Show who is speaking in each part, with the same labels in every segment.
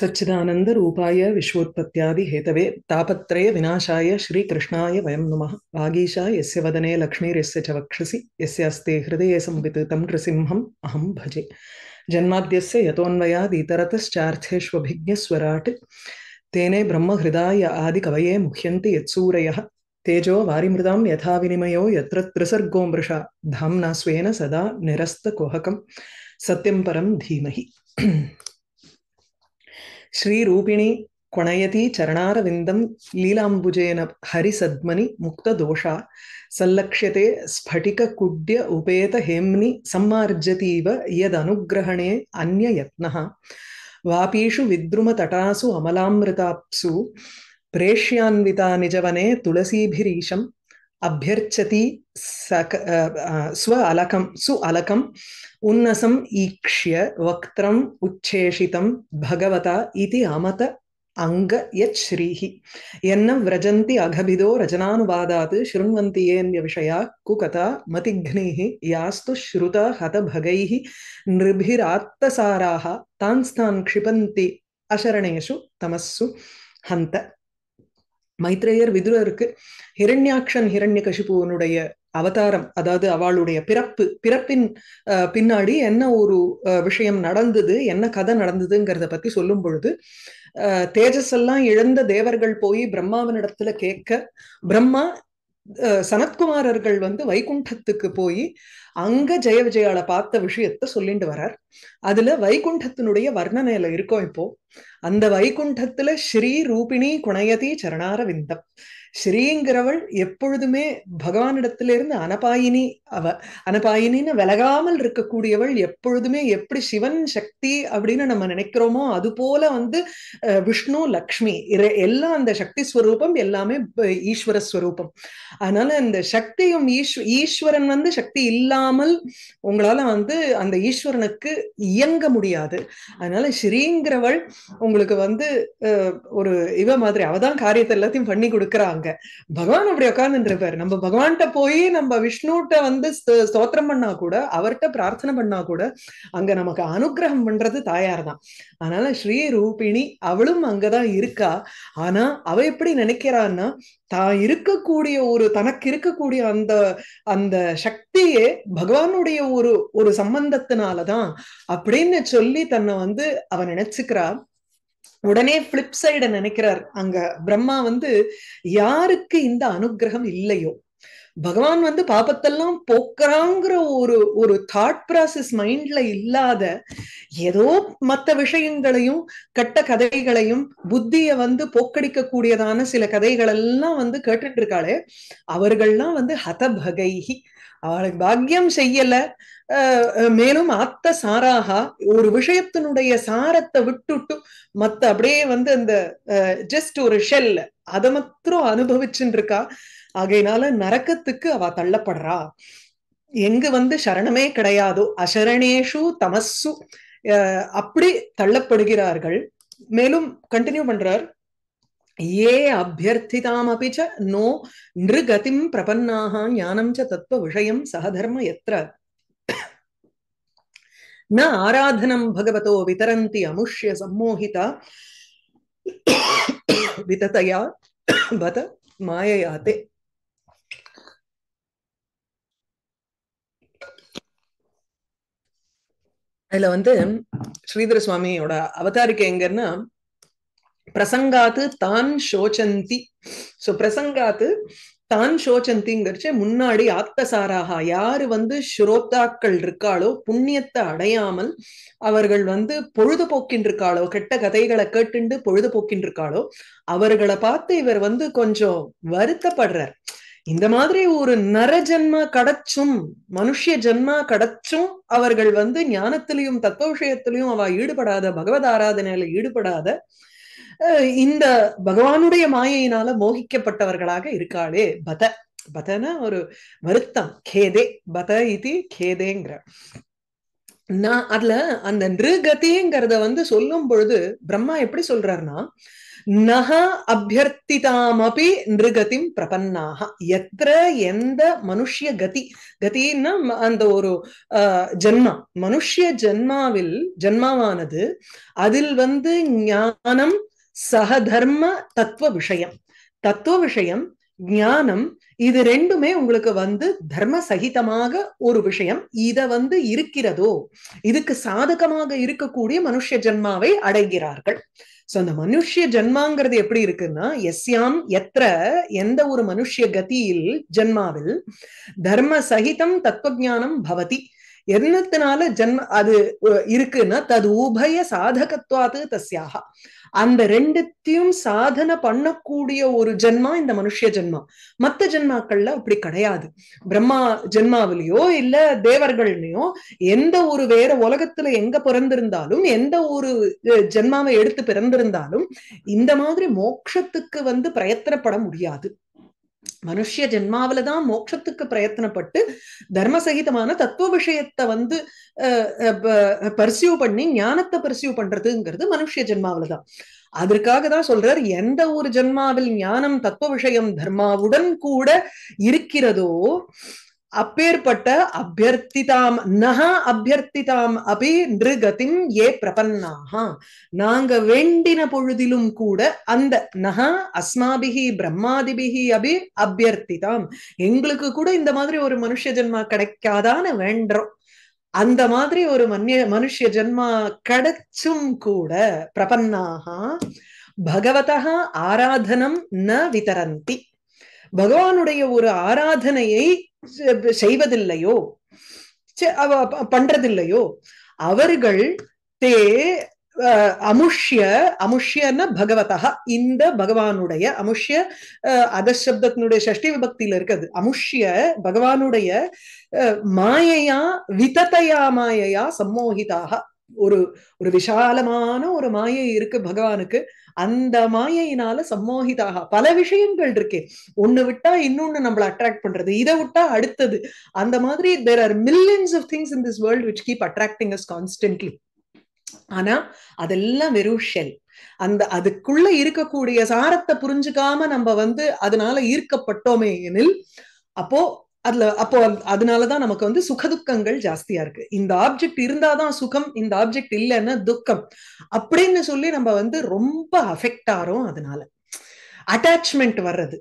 Speaker 1: सच्चिदानंद रूपाय विश्वोत्पत्यादि Hathaway तापत्रय विनाशाय श्री कृष्णाय वयम नमः वागीशा यस्य वदने लक्ष्मी रस्य च वक्षसि यस्य अस्ते हृदये संवित तं नृसिंहम् अहं भजे जन्माद्यस्य यतोऽन्वयादितरतश्चार्थेष्वभिज्ञस्वराट् तेने ब्रह्म हृदाय आदि कवये मुह्यन्ति यत्सूरयः तेजो वारिमृदां यथा विनिमयो यत्र त्रिसर्गो मृषा धाम्ना स्वेन सदा निरस्तकोहकं सत्यं परं धीमहि श्रीरूपिणी कोणयति चरणारविन्दं लीलाम्बुजेन हरिसद्मनि मुक्तदोषा सल्लक्ष्यते स्फटिककुड्य उपेतहेम्नि सम्मार्जतीव यदनुग्रहणे अन्ययत्नः वापीषु विद्रुमतटासु अमलामृताप्सु प्रेष्यान्विता निजवने तुलसीभिरीशं अभ्यर्चति सक स्व अलकं सु अलकम् उन्नसम् ईक्ष्य वक्त्रम् उच्छेषितं भगवता इति अमत அங்க யத் ஸ்ரீஹி என்ன விரஜந்தி அகபிதோ ரஜனானுவாதாத் ஸ்ருண்வந்தி ஏன்ய விஷயா குகதா மதிக்னீஹி யாஸ்து ஸ்ருத ஹதபகைஹி நிருபிராத்தசாராக தான்ஸ்தான் க்ஷிபந்தி அசரணேஷு தமஸ்ஸு ஹந்த மைத்ரேயர் விதுரருக்கு ஹிரண்யாட்சன் ஹிரண்ய கஷிபுவனுடைய அவதாரம் அதாவது அவளுடைய பிறப்பு பிறப்பின் பின்னாடி என்ன ஒரு விஷயம் நடந்தது என்ன கதை நடந்ததுங்கிறத பத்தி சொல்லும் பொழுது தேஜஸ் எல்லாம் இழந்த தேவர்கள் போய் பிரம்மாவினிடத்துல கேட்க பிரம்மா சனத்குமாரர்கள் வந்து வைகுண்டத்துக்கு போய் அங்க ஜெய விஜயால பார்த்த விஷயத்த சொல்லிட்டு வரார் அதுல வைகுண்டத்தினுடைய வர்ணனையில இருக்கோம் இப்போ அந்த வைகுண்டத்துல ஸ்ரீ ரூபிணி குணயதி சரணார விந்தம் ஸ்ரீங்கிறவள் எப்பொழுதுமே பகவானிடத்துல இருந்து அனபாயினி அவ அனபாயினின்னு விலகாமல் இருக்கக்கூடியவள் எப்பொழுதுமே எப்படி சிவன் சக்தி அப்படின்னு நம்ம நினைக்கிறோமோ அது போல வந்து விஷ்ணு லக்ஷ்மி எல்லாம் அந்த சக்தி ஸ்வரூபம் எல்லாமே ஈஸ்வர ஸ்வரூபம் அதனால இந்த சக்தியும் ஈஸ்வரன் வந்து சக்தி இல்லாமல் உங்களால வந்து அந்த ஈஸ்வரனுக்கு இயங்க முடியாது அதனால ஸ்ரீங்கிறவள் உங்களுக்கு வந்து ஒரு இவ மாதிரி அவதான் காரியத்தை எல்லாத்தையும் பண்ணி கொடுக்குறாங்க பண்றாங்க பகவான் அப்படி உட்காந்துருப்பாரு நம்ம பகவான்கிட்ட போய் நம்ம விஷ்ணுகிட்ட வந்து ஸ்தோத்திரம் பண்ணா கூட அவர்கிட்ட பிரார்த்தனை பண்ணா கூட அங்க நமக்கு அனுகிரகம் பண்றது தாயார் தான் அதனால ஸ்ரீ ரூபிணி அவளும் அங்கதான் இருக்கா ஆனா அவ எப்படி நினைக்கிறான்னா தான் இருக்கக்கூடிய ஒரு தனக்கு இருக்கக்கூடிய அந்த அந்த சக்தியே பகவானுடைய ஒரு ஒரு சம்பந்தத்தினாலதான் அப்படின்னு சொல்லி தன்னை வந்து அவ நினைச்சுக்கிறான் உடனே பிளிப் சைட நினைக்கிறார் அங்க பிரம்மா வந்து யாருக்கு இந்த அனுகிரகம் இல்லையோ பகவான் வந்து பாபத்தெல்லாம் போக்குறாங்கிற ஒரு ஒரு தாட் ப்ராசஸ் மைண்ட்ல இல்லாத ஏதோ மற்ற விஷயங்களையும் கட்ட கதைகளையும் புத்திய வந்து போக்கடிக்க கூடியதான சில கதைகள் எல்லாம் வந்து கேட்டுட்டு இருக்காளே அவர்கள்லாம் வந்து ஹதபகைஹி அவளுக்கு பாக்கியம் செய்யல மேலும் அத்த சாராக ஒரு விஷயத்தினுடைய சாரத்தை விட்டுட்டு மத்த அப்படியே வந்து அந்த ஜஸ்ட் ஒரு ஷெல் அதை மாத்திரம் அனுபவிச்சுட்டு இருக்கா ஆகையினால நரக்கத்துக்கு அவ தள்ளப்படுறா எங்கு வந்து சரணமே கிடையாதோ அசரணேஷு தமசு அப்படி தள்ளப்படுகிறார்கள் மேலும் கண்டினியூ பண்றார் ஏ அபியர்த்திதாம் அபிச்ச நோ நிருகதிம் பிரபன்னாக ஞானம் ச தத்துவ விஷயம் சகதர்ம எத்திர ந ஆராதனம் பகவதோ விதரந்தி அமுஷ்ய சம்மோஹிதா विततया பத मायया அதுல வந்து ஸ்ரீதர சுவாமியோட அவதாரிக்கை எங்கன்னா பிரசங்காத்து தான் சோச்சந்தி சோ பிரசங்காத்து தான் சோச்சந்திங்கிறச்சு முன்னாடி ஆத்தசாராக யாரு வந்து ஸ்ரோத்தாக்கள் இருக்காளோ புண்ணியத்தை அடையாமல் அவர்கள் வந்து பொழுதுபோக்கின் இருக்காளோ கெட்ட கதைகளை கேட்டுண்டு பொழுதுபோக்கின் இருக்காளோ அவர்களை பார்த்து இவர் வந்து கொஞ்சம் வருத்தப்படுறார் இந்த மாதிரி ஒரு நர ஜென்மா கிடைச்சும் மனுஷ ஜென்மா கிடைச்சும் அவர்கள் வந்து ஞானத்திலையும் தத்துவ விஷயத்திலையும் அவ ஈடுபடாத பகவத் ஆராதனையில ஈடுபடாத இந்த பகவானுடைய மாயையினால மோகிக்கப்பட்டவர்களாக இருக்காளே பத பதன ஒரு வருத்தம் கேதே பத இது கேதேங்கிற நான் அதுல அந்த நிருகதேங்கிறத வந்து சொல்லும் பொழுது பிரம்மா எப்படி சொல்றாருன்னா நக அபியர்த்திதாமபி நிருகதிம் பிரபன்னாக எத்த எந்த மனுஷிய கதி கத்தின்னா அந்த ஒரு ஜென்மா மனுஷிய ஜென்மாவில் ஜென்மாவானது அதில் வந்து ஞானம் சகதர்ம தத்துவ விஷயம் தத்துவ விஷயம் ஞானம் இது ரெண்டுமே உங்களுக்கு வந்து தர்ம சகிதமாக ஒரு விஷயம் இத வந்து இருக்கிறதோ இதுக்கு சாதகமாக இருக்கக்கூடிய மனுஷ ஜென்மாவை அடைகிறார்கள் சோ அந்த மனுஷிய ஜென்மாங்கிறது எப்படி இருக்குன்னா எஸ்யாம் எத்திர எந்த ஒரு மனுஷிய கதியில் ஜென்மாவில் தர்ம சகிதம் தத்துவஜானம் பவதி என்னத்தினால ஜென்ம அது இருக்குன்னா தது உபய சாதகத்வாத்து தஸ்யாக அந்த ரெண்டுத்தையும் சாதனை பண்ணக்கூடிய ஒரு ஜென்மா இந்த மனுஷ ஜென்மா மத்த ஜென்மாக்கள்ல அப்படி கிடையாது பிரம்மா ஜென்மாவிலையோ இல்ல தேவர்கள்லயோ எந்த ஒரு வேற உலகத்துல எங்க பிறந்திருந்தாலும் எந்த ஒரு ஜென்மாவை எடுத்து பிறந்திருந்தாலும் இந்த மாதிரி மோட்சத்துக்கு வந்து பிரயத்தனப்பட முடியாது மனுஷ ஜென்மாவில தான் மோட்சத்துக்கு பிரயத்தனப்பட்டு தர்மசகிதமான தத்துவ விஷயத்தை வந்து பர்சியூ பண்ணி ஞானத்தை பர்சியூ பண்றதுங்கிறது மனுஷ ஜென்மாவில தான் அதற்காக தான் சொல்றார் எந்த ஒரு ஜென்மாவில் ஞானம் தத்துவ விஷயம் தர்மாவுடன் கூட இருக்கிறதோ அப்பேற்பட்ட அபியர்த்திதாம் நக அபியர்த்திதாம் அபி நிருகத்தின் ஏ பிரபன்னாக நாங்க வேண்டின பொழுதிலும் கூட அந்த நக அஸ்மாபிகி பிரம்மாதிபிகி அபி அபியர்த்திதாம் எங்களுக்கு கூட இந்த மாதிரி ஒரு மனுஷ ஜென்மா கிடைக்காதான்னு வேண்டோம் அந்த மாதிரி ஒரு மன்ய மனுஷ ஜென்மா கிடைச்சும் கூட பிரபன்னாக பகவதா ஆராதனம் ந விதரந்தி பகவானுடைய ஒரு ஆராதனையை செய்வதில்லையோ பண்றதில்லையோ அவர்கள் தே அமுஷ்ய அமுஷ்யன பகவதா இந்த பகவானுடைய அமுஷ்ய சப்தத்தினுடைய சஷ்டி விபக்தியில இருக்குது அமுஷ்ய பகவானுடைய மாயையா விதத்தையா மாயையா சம்மோகிதாக ஒரு ஒரு விஷாலமான ஒரு மாயை இருக்கு பகவானுக்கு அந்த மாயையினால சம்மோகிதாக பல விஷயங்கள் இருக்கு ஒண்ணு விட்டா இன்னொன்னு நம்மள அட்ராக்ட் பண்றது இதை விட்டா அடுத்தது அந்த மாதிரி there are millions of things in this world which keep attracting us constantly ஆனா அதெல்லாம் வெறும் ஷெல் அந்த அதுக்குள்ள இருக்கக்கூடிய சாரத்தை புரிஞ்சுக்காம நம்ம வந்து அதனால ஈர்க்கப்பட்டோமே எனில் அப்போ அதுல அப்போ அதனாலதான் நமக்கு வந்து சுகதுக்கங்கள் ஜாஸ்தியா இருக்கு இந்த ஆப்ஜெக்ட் இருந்தாதான் சுகம் இந்த ஆப்ஜெக்ட் இல்லைன்னா துக்கம் அப்படின்னு சொல்லி நம்ம வந்து ரொம்ப அஃபெக்ட் ஆறோம் அதனால அட்டாச்மெண்ட் வர்றது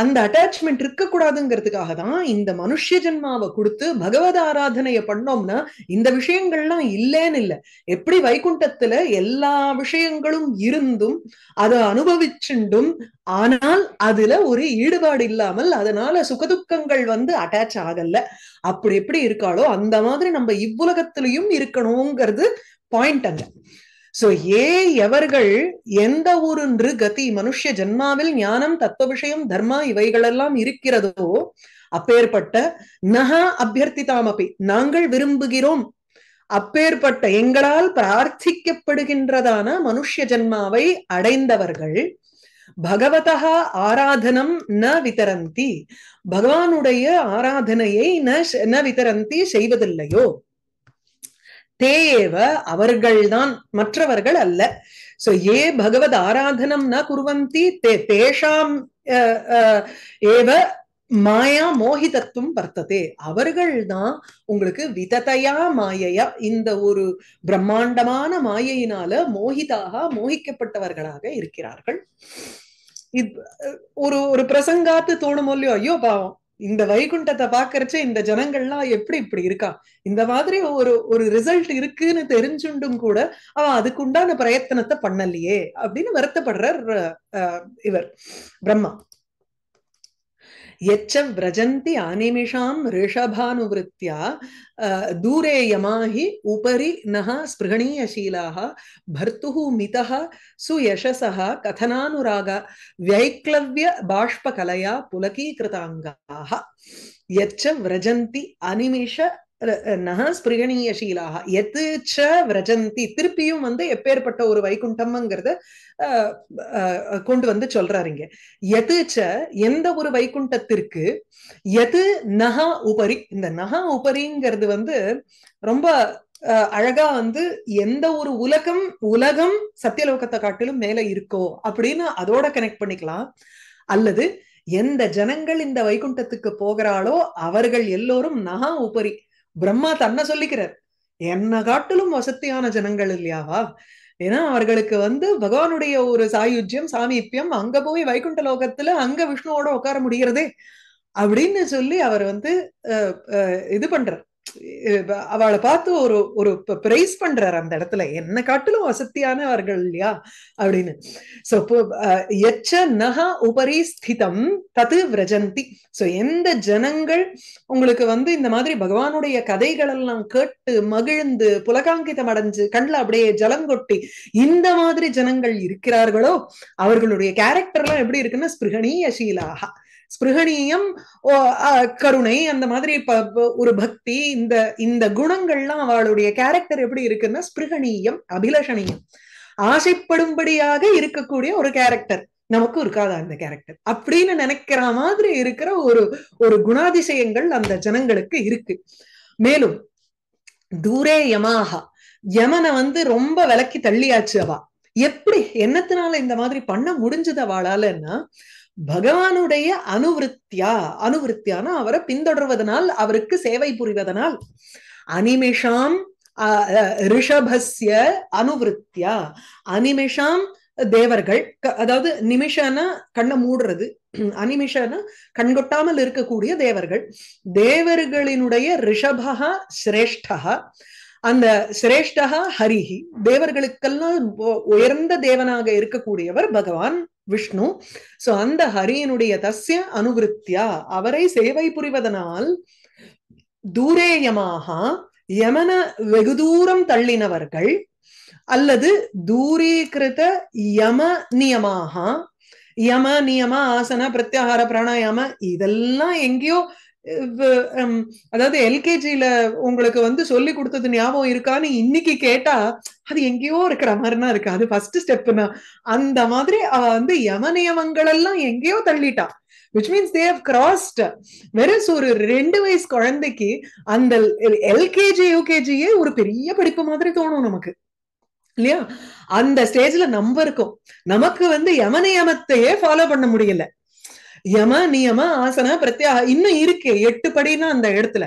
Speaker 1: அந்த அட்டாச்மெண்ட் இருக்கக்கூடாதுங்கிறதுக்காக தான் இந்த மனுஷ ஜென்மாவை கொடுத்து பகவத ஆராதனைய பண்ணோம்னா இந்த விஷயங்கள்லாம் இல்லைன்னு இல்லை எப்படி வைகுண்டத்துல எல்லா விஷயங்களும் இருந்தும் அதை அனுபவிச்சுண்டும் ஆனால் அதுல ஒரு ஈடுபாடு இல்லாமல் அதனால சுகதுக்கங்கள் வந்து அட்டாச் ஆகல அப்படி எப்படி இருக்காளோ அந்த மாதிரி நம்ம இவ்வுலகத்திலையும் இருக்கணுங்கிறது பாயிண்ட் அங்க சோ ஏ எவர்கள் எந்த ஒரு நிரு கதி மனுஷ ஜன்மாவில் ஞானம் தத்துவ விஷயம் தர்மா இவைகளெல்லாம் இருக்கிறதோ அப்பேற்பட்ட நகா அபியர்த்திதாமப்பி நாங்கள் விரும்புகிறோம் அப்பேற்பட்ட எங்களால் பிரார்த்திக்கப்படுகின்றதான மனுஷ ஜென்மாவை அடைந்தவர்கள் பகவதா ஆராதனம் ந விதரந்தி பகவானுடைய ஆராதனையை ந விதரந்தி செய்வதில்லையோ தேவ அவர்கள்தான் மற்றவர்கள் அல்ல சோ ஏ பகவத் ஆராதனம் ந குருவந்தி தேஷாம் ஏவ மாயா மோகிதத்துவம் வர்த்ததே தான் உங்களுக்கு விததையா மாயையா இந்த ஒரு பிரம்மாண்டமான மாயையினால மோகிதாக மோகிக்கப்பட்டவர்களாக இருக்கிறார்கள் இது ஒரு ஒரு பிரசங்காத்து தோணுமோ இல்லையோ ஐயோ பாவம் இந்த வைகுண்டத்தை பாக்குறச்ச இந்த ஜனங்கள்லாம் எப்படி இப்படி இருக்கா இந்த மாதிரி ஒரு ஒரு ரிசல்ட் இருக்குன்னு தெரிஞ்சுண்டும் கூட அவ அதுக்கு உண்டான பிரயத்தனத்தை பண்ணலையே அப்படின்னு வருத்தப்படுறார் இவர் பிரம்மா எச்ச விரஜந்தி அனிமிஷாம் ரிஷபானுவருத்தியா दूरे यमाः उपरी नृहणीयशीला स्पृहणीयशीलाः मित सुयशस कथनाग कथनानुराग बाष्पकलया पुलकीकृताङ्गाः यच्च व्रजन्ति अनिमेष நக எது ச விரஜந்தி திருப்பியும் வந்து எப்பேற்பட்ட ஒரு வைகுண்டம்ங்கிறத கொண்டு வந்து சொல்றாருங்க எது ச எந்த ஒரு வைகுண்டத்திற்கு எது நகா உபரி இந்த நகா உபரிங்கிறது வந்து ரொம்ப அழகா வந்து எந்த ஒரு உலகம் உலகம் சத்தியலோகத்தை காட்டிலும் மேல இருக்கோ அப்படின்னு அதோட கனெக்ட் பண்ணிக்கலாம் அல்லது எந்த ஜனங்கள் இந்த வைகுண்டத்துக்கு போகிறாளோ அவர்கள் எல்லோரும் நகா உபரி பிரம்மா தன்னை சொல்லிக்கிறார் என்ன காட்டிலும் வசதியான ஜனங்கள் இல்லையாவா ஏன்னா அவர்களுக்கு வந்து பகவானுடைய ஒரு சாயுஜ்யம் சாமீப்பியம் அங்க போய் வைகுண்ட லோகத்துல அங்க விஷ்ணுவோட உட்கார முடிகிறதே அப்படின்னு சொல்லி அவர் வந்து இது பண்றார் அவளை பார்த்து ஒரு ஒரு பிரைஸ் பண்றாரு அந்த இடத்துல என்ன காட்டிலும் வசதியானவர்கள் இல்லையா அப்படின்னு எச்ச நக உபரி ஸ்திதம் தது விரஜந்தி சோ எந்த ஜனங்கள் உங்களுக்கு வந்து இந்த மாதிரி பகவானுடைய கதைகள் எல்லாம் கேட்டு மகிழ்ந்து புலகாங்கிதம் அடைஞ்சு கண்ணில் அப்படியே ஜலங்கொட்டி இந்த மாதிரி ஜனங்கள் இருக்கிறார்களோ அவர்களுடைய கேரக்டர் எல்லாம் எப்படி இருக்குன்னா ஸ்பிருகணீய ஸ்பிருகணியம் கருணை அந்த மாதிரி ஒரு பக்தி இந்த இந்த குணங்கள்லாம் அவளுடைய கேரக்டர் எப்படி இருக்குன்னா ஸ்பிருகணியம் அபிலஷணியம் ஆசைப்படும்படியாக இருக்கக்கூடிய ஒரு கேரக்டர் நமக்கு இருக்காதா அந்த கேரக்டர் அப்படின்னு நினைக்கிற மாதிரி இருக்கிற ஒரு ஒரு குணாதிசயங்கள் அந்த ஜனங்களுக்கு இருக்கு மேலும் தூரே யமாகா யமனை வந்து ரொம்ப விலக்கி தள்ளியாச்சு அவா எப்படி என்னத்தினால இந்த மாதிரி பண்ண முடிஞ்சது அவளாலன்னா பகவானுடைய அனுவிருத்தியா அனுவருத்தியானா அவரை பின்தொடர்வதனால் அவருக்கு சேவை புரிவதனால் அனிமிஷாம் ரிஷபஸ்ய அனுவிருத்தியா அனிமிஷாம் தேவர்கள் அதாவது நிமிஷம்னா கண்ணை மூடுறது அனிமிஷம்னா கண்கொட்டாமல் இருக்கக்கூடிய தேவர்கள் தேவர்களினுடைய ரிஷபா சிரேஷ்டா அந்த சிரேஷ்டா ஹரிஹி தேவர்களுக்கெல்லாம் உயர்ந்த தேவனாக இருக்கக்கூடியவர் பகவான் விஷ்ணு சோ அந்த ஹரியனுடைய தசிய அனுகிருத்தியா அவரை சேவை புரிவதனால் தூரேயமாக யமன வெகு தூரம் தள்ளினவர்கள் அல்லது தூரீகிருத யம நியமாக யம நியம ஆசன பிரத்யாகார பிராணாயாம இதெல்லாம் எங்கேயோ Um, அதாவது எல்கேஜில உங்களுக்கு வந்து சொல்லி கொடுத்தது ஞாபகம் இருக்கான்னு இன்னைக்கு கேட்டா அது எங்கேயோ இருக்கிற மாதிரினா இருக்கு அது ஃபர்ஸ்ட் ஸ்டெப்னா அந்த மாதிரி அவ வந்து யம எல்லாம் எங்கேயோ தள்ளிட்டா விச் மீன்ஸ் தே கிராஸ்ட் வெரஸ் ஒரு ரெண்டு வயசு குழந்தைக்கு அந்த எல்கேஜி யூகேஜியே ஒரு பெரிய படிப்பு மாதிரி தோணும் நமக்கு இல்லையா அந்த ஸ்டேஜ்ல நம்ம இருக்கோம் நமக்கு வந்து யம ஃபாலோ பண்ண முடியல யம நியம ஆசன பிரத்யாக இன்னும் இருக்கு எட்டு படினா அந்த இடத்துல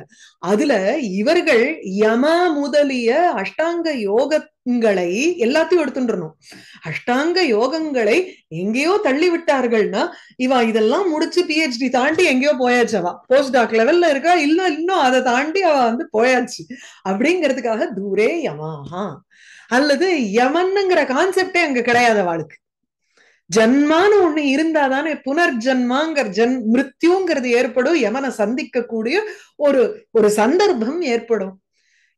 Speaker 1: அதுல இவர்கள் யம முதலிய அஷ்டாங்க யோகங்களை எல்லாத்தையும் எடுத்துட்டுறணும் அஷ்டாங்க யோகங்களை எங்கேயோ தள்ளி விட்டார்கள்னா இவா இதெல்லாம் முடிச்சு பிஹெச்டி தாண்டி எங்கேயோ போயாச்சவா போஸ்ட் டாக் லெவல்ல இருக்கா இல்ல இன்னும் அதை தாண்டி அவ வந்து போயாச்சு அப்படிங்கிறதுக்காக தூரே யமாஹா அல்லது யமன்னுங்கிற கான்செப்டே அங்க கிடையாது அவளுக்கு ஜன்மான்னு ஒண்ணு இருந்தாதானே புனர்ஜன்மாங்கிற ஜன் மிருத்யுங்கிறது ஏற்படும் யமனை சந்திக்க கூடிய ஒரு ஒரு சந்தர்ப்பம் ஏற்படும்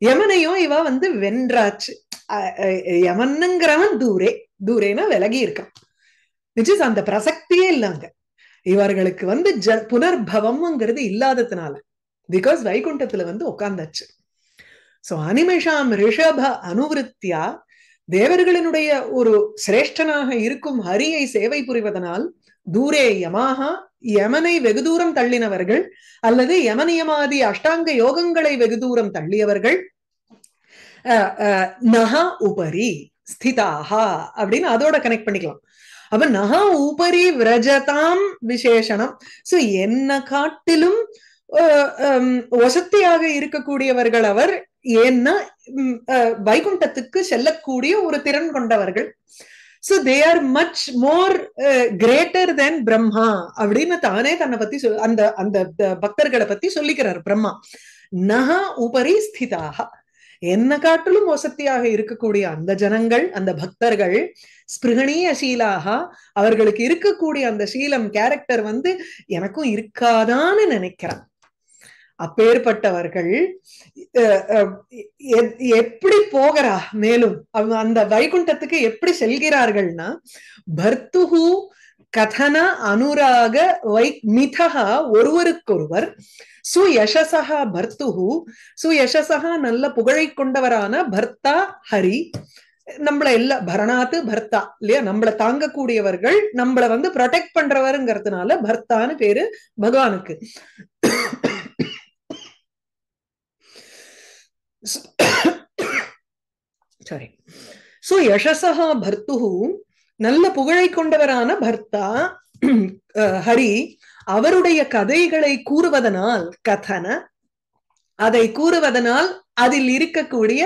Speaker 1: யமனையும் இவ வந்து வென்றாச்சு யமனுங்கிறவன் தூரே தூரேனா விலகி இருக்கான் விச் அந்த பிரசக்தியே இல்லாங்க இவர்களுக்கு வந்து ஜ புனர்பவம்ங்கிறது இல்லாததுனால பிகாஸ் வைகுண்டத்துல வந்து உட்கார்ந்தாச்சு சோ அனிமிஷாம் ரிஷப அனுவிருத்தியா தேவர்களினுடைய ஒரு சிரேஷ்டனாக இருக்கும் ஹரியை சேவை புரிவதனால் தூரே யமாகா யமனை வெகு தூரம் தள்ளினவர்கள் அல்லது யமனியமாதி அஷ்டாங்க யோகங்களை வெகு தூரம் தள்ளியவர்கள் நகா உபரி ஸ்திதாகா அப்படின்னு அதோட கனெக்ட் பண்ணிக்கலாம் அப்ப நகா உபரி விரஜதாம் விசேஷனம் சோ என்ன காட்டிலும் வசத்தியாக இருக்கக்கூடியவர்கள் அவர் ஏன்னா வைகுண்டத்துக்கு செல்லக்கூடிய ஒரு திறன் கொண்டவர்கள் so they are much more greater than Brahma அப்படின்னு தானே தன்னை பத்தி அந்த அந்த பக்தர்களை பத்தி சொல்லிக்கிறார் பிரம்மா நகா உபரி ஸ்திதாக என்ன காட்டிலும் வசத்தியாக இருக்கக்கூடிய அந்த ஜனங்கள் அந்த பக்தர்கள் ஸ்பிருகணீய சீலாக அவர்களுக்கு இருக்கக்கூடிய அந்த சீலம் கேரக்டர் வந்து எனக்கும் இருக்காதான்னு நினைக்கிறான் அப்பேற்பட்டவர்கள் எப்படி போகிறா மேலும் அந்த வைகுண்டத்துக்கு எப்படி செல்கிறார்கள்னா பர்த்துகு கதன அனுராக வை மிதா ஒருவருக்கொருவர் சுயசசா பர்த்துகு சுயசசா நல்ல புகழை கொண்டவரான பர்த்தா ஹரி நம்மள எல்லா பரணாத்து பர்த்தா இல்லையா நம்மள தாங்கக்கூடியவர்கள் நம்மள வந்து ப்ரொடெக்ட் பண்றவருங்கிறதுனால பர்த்தான்னு பேரு பகவானுக்கு சாரி சோ யசசா பர்த்து நல்ல புகழை கொண்டவரான பர்த்தா ஹரி அவருடைய கதைகளை கூறுவதனால் கதன அதை கூறுவதனால் அதில் இருக்கக்கூடிய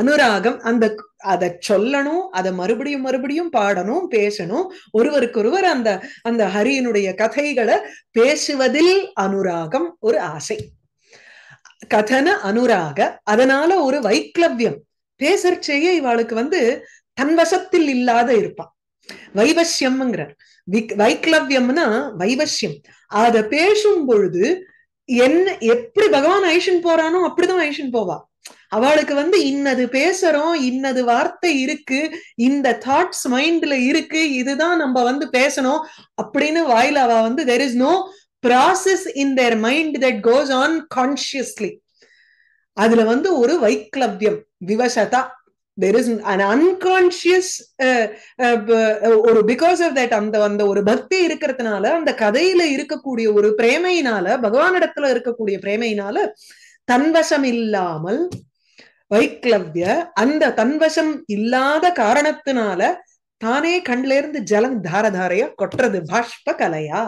Speaker 1: அனுராகம் அந்த அதை சொல்லணும் அதை மறுபடியும் மறுபடியும் பாடணும் பேசணும் ஒருவருக்கொருவர் அந்த அந்த ஹரியனுடைய கதைகளை பேசுவதில் அனுராகம் ஒரு ஆசை கதன அனுராக அதனால ஒரு வைக்லவ்யம் பேசற்சையே இவாளுக்கு வந்து தன்வசத்தில் இல்லாத இருப்பான் வைவசியம்ங்கிறார் வைக்லவ்யம்னா வைவசியம் அத பேசும் பொழுது என்ன எப்படி பகவான் ஐஷன் போறானோ அப்படிதான் ஐஷன் போவா அவளுக்கு வந்து இன்னது பேசுறோம் இன்னது வார்த்தை இருக்கு இந்த தாட்ஸ் மைண்ட்ல இருக்கு இதுதான் நம்ம வந்து பேசணும் அப்படின்னு வாயில அவ வந்து there is no process in their mind that goes on consciously அதுல வந்து ஒரு வைக்லவ்யம் விவசதா தெர் இஸ் அன் அன்கான்சியஸ் ஒரு பிகாஸ் ஆஃப் தட் அந்த அந்த ஒரு பக்தி இருக்கிறதுனால அந்த கதையில இருக்கக்கூடிய ஒரு பிரேமையினால பகவானிடத்துல இருக்கக்கூடிய பிரேமையினால தன்வசம் இல்லாமல் வைக்லவ்ய அந்த தன்வசம் இல்லாத காரணத்தினால தானே கண்ல இருந்து ஜலம் தாரதாரையா கொட்டுறது பாஷ்ப கலையா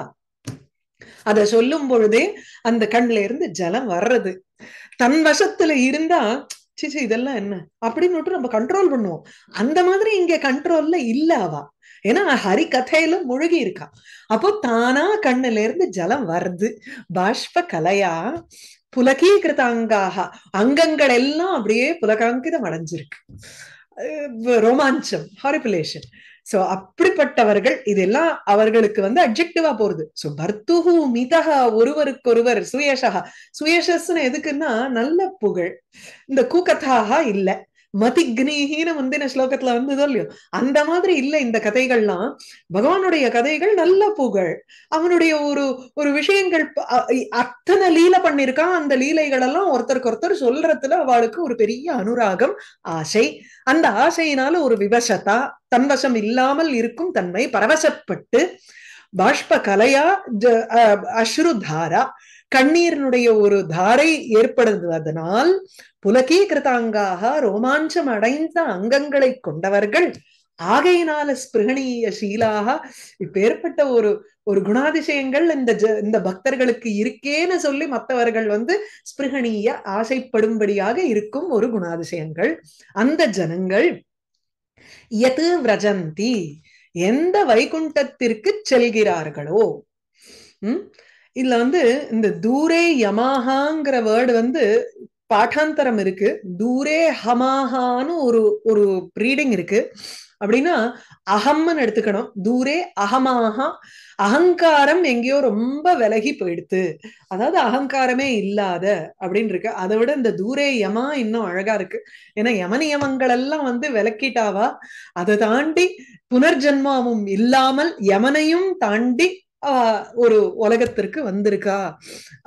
Speaker 1: அதை சொல்லும் பொழுதே அந்த கண்ணில இருந்து ஜலம் வர்றது தன் வசத்துல இருந்தா சிச்சி இதெல்லாம் என்ன அப்படின்னு நம்ம கண்ட்ரோல் பண்ணுவோம் அந்த மாதிரி இங்க கண்ட்ரோல்ல இல்ல அவா ஏன்னா ஹரி கதையில முழுகி இருக்கா அப்போ தானா கண்ணுல இருந்து ஜலம் வருது பாஷ்ப கலையா புலகீகிருதாங்காக அங்கங்கள் எல்லாம் அப்படியே புலகாங்கிதம் அடைஞ்சிருக்கு ரோமாஞ்சம் ஹாரிபுலேஷன் சோ அப்படிப்பட்டவர்கள் இதெல்லாம் அவர்களுக்கு வந்து அப்ஜெக்டிவா போறது சோ பர்த்துஹு மிதகா ஒருவருக்கொருவர் சுயேஷகா சுயேஷஸ்ன்னு எதுக்குன்னா நல்ல புகழ் இந்த கூக்கத்தாக இல்லை மதிக்னேகின்னு முந்தின ஸ்லோகத்துல வந்ததோ இல்லையோ அந்த மாதிரி இல்ல இந்த கதைகள்லாம் பகவானுடைய கதைகள் நல்ல புகழ் அவனுடைய ஒரு ஒரு விஷயங்கள் அத்தனை லீல பண்ணிருக்கான் அந்த லீலைகள் எல்லாம் ஒருத்தருக்கு ஒருத்தர் சொல்றதுல அவளுக்கு ஒரு பெரிய அனுராகம் ஆசை அந்த ஆசையினால ஒரு விவசத்தா தன்வசம் இல்லாமல் இருக்கும் தன்மை பரவசப்பட்டு பாஷ்ப கலையா அஸ்ருதாரா கண்ணீரினுடைய ஒரு தாரை ஏற்படுவதனால் புலகே கிருதாங்காக ரோமாஞ்சம் அடைந்த அங்கங்களை கொண்டவர்கள் ஆகையினால ஸ்பிருகணீய சீலாக இப்பேற்பட்ட ஒரு ஒரு குணாதிசயங்கள் இந்த ஜ இந்த பக்தர்களுக்கு இருக்கேன்னு சொல்லி மற்றவர்கள் வந்து ஸ்பிருகணீய ஆசைப்படும்படியாக இருக்கும் ஒரு குணாதிசயங்கள் அந்த ஜனங்கள் எது விரஜந்தி எந்த வைகுண்டத்திற்கு செல்கிறார்களோ உம் இதுல வந்து இந்த தூரே யமாஹாங்கிற வேர்டு வந்து பாட்டாந்தரம் இருக்கு தூரே ஹமாஹான்னு ஒரு ஒரு ரீடிங் இருக்கு அப்படின்னா அகம்னு எடுத்துக்கணும் தூரே அகமாகா அகங்காரம் எங்கேயோ ரொம்ப விலகி போயிடுத்து அதாவது அகங்காரமே இல்லாத அப்படின்னு இருக்கு அதை விட இந்த தூரே யமா இன்னும் அழகா இருக்கு ஏன்னா யமனியமங்கள் எல்லாம் வந்து விலக்கிட்டாவா அதை தாண்டி புனர்ஜென்மாவும் இல்லாமல் யமனையும் தாண்டி ஒரு உலகத்திற்கு வந்திருக்கா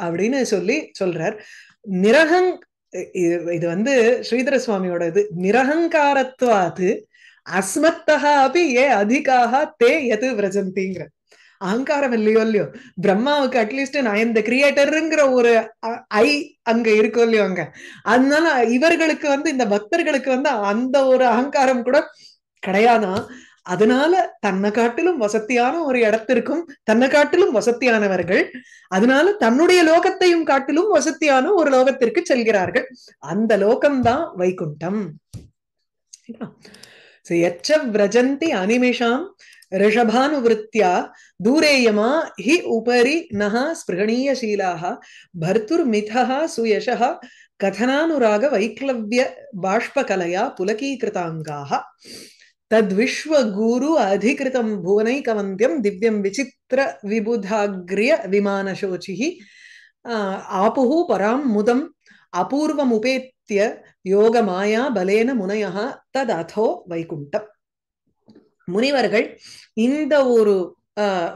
Speaker 1: அப்படின்னு சொல்லி சொல்றார் நிரகங் இது வந்து ஸ்ரீதர சுவாமியோட இது நிரகங்காரத்வாது அஸ்மத்தகா அபி ஏ அதிகாக தே எது விரஜந்திங்கிற அகங்காரம் இல்லையோ இல்லையோ பிரம்மாவுக்கு அட்லீஸ்ட் நான் இந்த கிரியேட்டருங்கிற ஒரு ஐ அங்க இருக்கோ இல்லையோ அங்க அதனால இவர்களுக்கு வந்து இந்த பக்தர்களுக்கு வந்து அந்த ஒரு அகங்காரம் கூட கிடையாதான் அதனால தன்னை காட்டிலும் வசத்தியான ஒரு இடத்திற்கும் தன்னை காட்டிலும் வசத்தியானவர்கள் அதனால தன்னுடைய லோகத்தையும் காட்டிலும் வசத்தியான ஒரு லோகத்திற்கு செல்கிறார்கள் அந்த லோகம்தான் வைகுண்டம் எச்ச விரஜந்தி அனிமிஷாம் ரிஷபானுவத்தியா தூரேயமா ஹி உபரி நகா ஸ்பிருகணீயசீலாக மிதா சுயசா கதனானுராக வைக்லவிய பாஷ்பகலையா புலகீகிருதாங்காக தத்விஸ்வகுரு அதிகிருதம் புவனைகவந்தியம் திவ்யம் விசித்திர விபுதாகிரிய விமானசோச்சிஹி ஆபுஹு பராம் முதம் அபூர்வம் உபேத்திய யோக மாயா பலேன முனையா ததோ வைகுண்டம் முனிவர்கள் இந்த ஒரு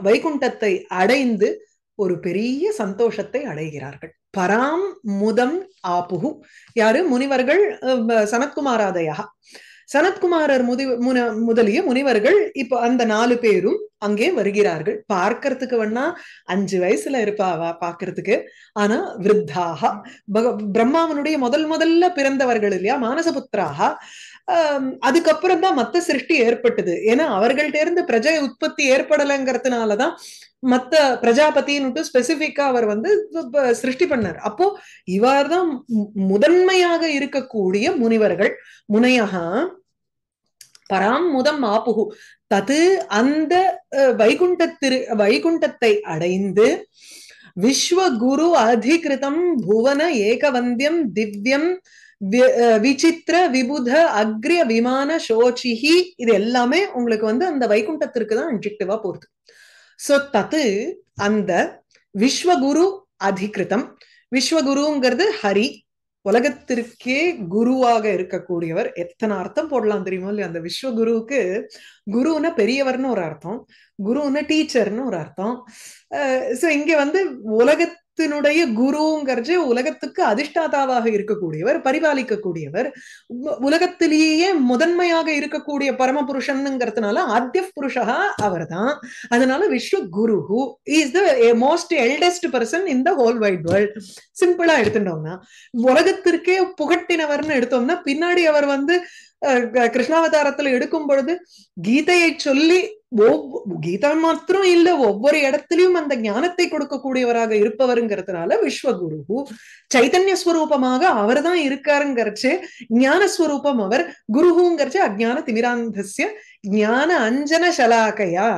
Speaker 1: வைகுண்டத்தை அடைந்து ஒரு பெரிய சந்தோஷத்தை அடைகிறார்கள் பராம் முதம் ஆபு யாரு முனிவர்கள் சனத்குமாராதயா சனத்குமாரர் முதி முன முதலிய முனிவர்கள் இப்ப அந்த நாலு பேரும் அங்கே வருகிறார்கள் பார்க்கறதுக்கு வேணா அஞ்சு வயசுல இருப்பாவா பாக்குறதுக்கு ஆனா விருத்தாக பிரம்மாவனுடைய முதல் முதல்ல பிறந்தவர்கள் இல்லையா மானசபுத்திராக அதுக்கப்புறம் தான் மத்த சிருஷ்டி ஏற்பட்டது ஏன்னா அவர்கள்ட்ட இருந்து பிரஜை உற்பத்தி ஏற்படலைங்கிறதுனாலதான் மத்த பிரஜாபதின்னு ஸ்பெசிபிக்கா அவர் வந்து சிருஷ்டி பண்ணார் அப்போ இவர் தான் முதன்மையாக இருக்கக்கூடிய முனிவர்கள் முனையகா பராம் முதம் ஆப்புகு தது அந்த வைகுண்டத்திரு வைகுண்டத்தை அடைந்து விஸ்வகுரு அதிகிருதம் புவன ஏகவந்தியம் திவ்யம் விசித்திர விபுத அக்ரிய விமான சோச்சிஹி இது எல்லாமே உங்களுக்கு வந்து அந்த வைகுண்டத்திற்கு தான் அட்ஜெக்டிவா போகுது சோ தத்து அந்த விஸ்வகுரு அதிகிருத்தம் விஸ்வகுருங்கிறது ஹரி உலகத்திற்கே குருவாக இருக்கக்கூடியவர் எத்தனை அர்த்தம் போடலாம் தெரியுமோ இல்லையா அந்த விஸ்வகுருவுக்கு குருன்னா பெரியவர்னு ஒரு அர்த்தம் குருன்னா டீச்சர்னு ஒரு அர்த்தம் சோ இங்க வந்து உலகத் உலகத்தினுடைய குருங்கிறது உலகத்துக்கு அதிர்ஷ்டாதாவாக இருக்கக்கூடியவர் பரிபாலிக்கக்கூடியவர் உலகத்திலேயே முதன்மையாக இருக்கக்கூடிய பரம புருஷன்ங்கிறதுனால ஆத்திய புருஷா அவர் தான் அதனால விஸ்வ குரு is the most eldest person in the whole wide world சிம்பிளா எடுத்துட்டோம்னா உலகத்திற்கே புகட்டினவர்னு எடுத்தோம்னா பின்னாடி அவர் வந்து கிருஷ்ணாவதாரத்துல எடுக்கும் பொழுது கீதையை சொல்லி கீதா மாத்திரம் இல்ல ஒவ்வொரு இடத்திலையும் அந்த ஞானத்தை கொடுக்கக்கூடியவராக இருப்பவருங்கிறதுனால விஸ்வகுரு சைதன்ய ஸ்வரூபமாக அவர் தான் இருக்காருங்கிறச்சு ஞான ஸ்வரூபம் அவர் குருஹூங்கிறச்சு அஜான திமிராந்தசிய ஞான அஞ்சன சலாக்கையா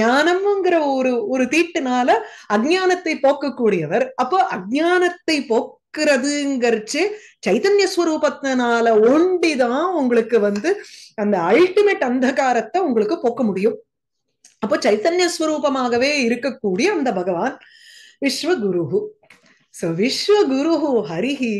Speaker 1: ஞானம்ங்கிற ஒரு ஒரு தீட்டுனால அஜானத்தை போக்கக்கூடியவர் அப்போ அஜானத்தை போக் இருக்கிறதுங்கிறச்சு சைதன்ய ஸ்வரூபத்தினால ஒண்டிதான் உங்களுக்கு வந்து அந்த அல்டிமேட் அந்தகாரத்தை உங்களுக்கு போக்க முடியும் அப்போ சைத்தன்ய ஸ்வரூபமாகவே இருக்கக்கூடிய அந்த பகவான் விஸ்வகுரு சோ விஸ்வகுரு ஹரிஹி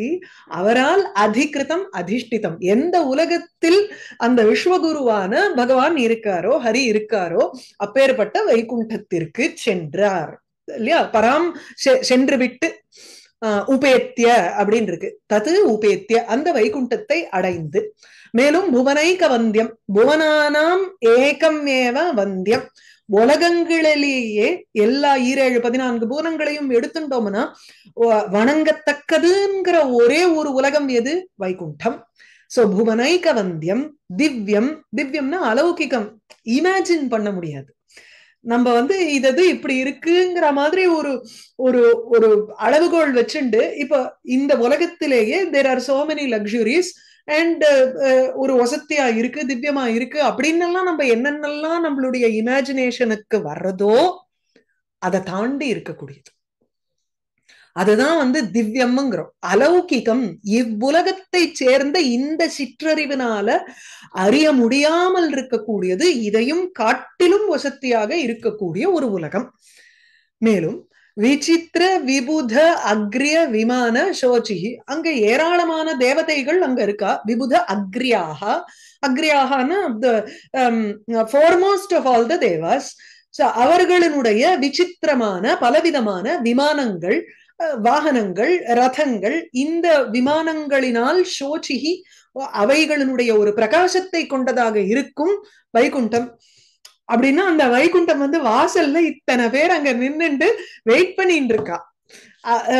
Speaker 1: அவரால் அதிகிருத்தம் அதிஷ்டிதம் எந்த உலகத்தில் அந்த விஸ்வகுருவான பகவான் இருக்காரோ ஹரி இருக்காரோ அப்பேற்பட்ட வைகுண்டத்திற்கு சென்றார் இல்லையா பராம் சென்று விட்டு உபேத்திய அப்படின்னு இருக்கு தது உபேத்திய அந்த வைகுண்டத்தை அடைந்து மேலும் புவனைக வந்தியம் புவனானாம் ஏகம் ஏவ வந்தியம் உலகங்களிலேயே எல்லா ஈரேழு பதினான்கு பூனங்களையும் எடுத்துட்டோம்னா வணங்கத்தக்கதுங்கிற ஒரே ஒரு உலகம் எது வைகுண்டம் சோ புவனைக வந்தியம் திவ்யம் திவ்யம்னா அலௌகிகம் இமேஜின் பண்ண முடியாது நம்ம வந்து இது இப்படி இருக்குங்கிற மாதிரி ஒரு ஒரு ஒரு அளவுகோல் வச்சுண்டு இப்போ இந்த உலகத்திலேயே there are so many luxuries and ஒரு வசத்தியா இருக்கு திவ்யமா இருக்கு அப்படின்னு எல்லாம் நம்ம என்னென்னலாம் நம்மளுடைய இமேஜினேஷனுக்கு வர்றதோ அதை தாண்டி இருக்கக்கூடியது அதுதான் வந்து திவ்யம்ங்கிறோம் அலௌகிகம் இவ்வுலகத்தை சேர்ந்த இந்த சிற்றறிவினால அறிய முடியாமல் இருக்கக்கூடியது இதையும் காட்டிலும் வசத்தியாக இருக்கக்கூடிய ஒரு உலகம் மேலும் விசித்திர விபுத அக்ரிய விமான சோச்சிகி அங்க ஏராளமான தேவதைகள் அங்க இருக்கா விபுத அக்ரியாக அக்ரியாகனா ஆஃப் ஆல் த தேவாஸ் அவர்களினுடைய விசித்திரமான பலவிதமான விமானங்கள் வாகனங்கள் ரதங்கள் இந்த விமானங்களினால் சோச்சிகி அவைகளினுடைய ஒரு பிரகாசத்தை கொண்டதாக இருக்கும் வைகுண்டம் அப்படின்னா அந்த வைகுண்டம் வந்து வாசல்ல இத்தனை பேர் அங்க நின்னுட்டு வெயிட் பண்ணிட்டு இருக்கா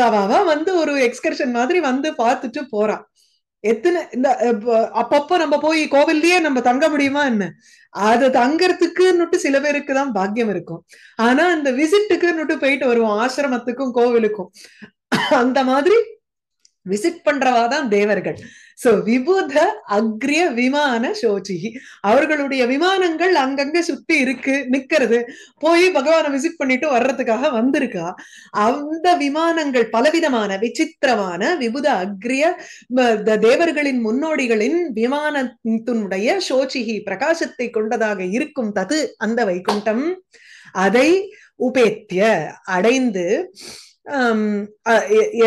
Speaker 1: அவ வந்து ஒரு எக்ஸ்கர்ஷன் மாதிரி வந்து பார்த்துட்டு போறான் எத்தனை இந்த அப்பப்போ நம்ம போய் கோவில்லயே நம்ம தங்க முடியுமா என்ன அது தங்கறதுக்குன்னுட்டு சில பேருக்குதான் பாக்கியம் இருக்கும் ஆனா அந்த விசிட்டுக்குன்னுட்டு போயிட்டு வருவோம் ஆசிரமத்துக்கும் கோவிலுக்கும் அந்த மாதிரி விசிட் பண்றவா தான் தேவர்கள் சோ விபூத அக்ரிய விமான சோச்சிகி அவர்களுடைய விமானங்கள் அங்கங்க சுத்தி இருக்கு நிக்கிறது போய் பகவானை விசிட் பண்ணிட்டு வர்றதுக்காக வந்திருக்கா அந்த விமானங்கள் பலவிதமான விசித்திரமான விபுத அக்ரிய தேவர்களின் முன்னோடிகளின் விமானத்தினுடைய சோச்சிகி பிரகாசத்தை கொண்டதாக இருக்கும் தது அந்த வைகுண்டம் அதை உபேத்திய அடைந்து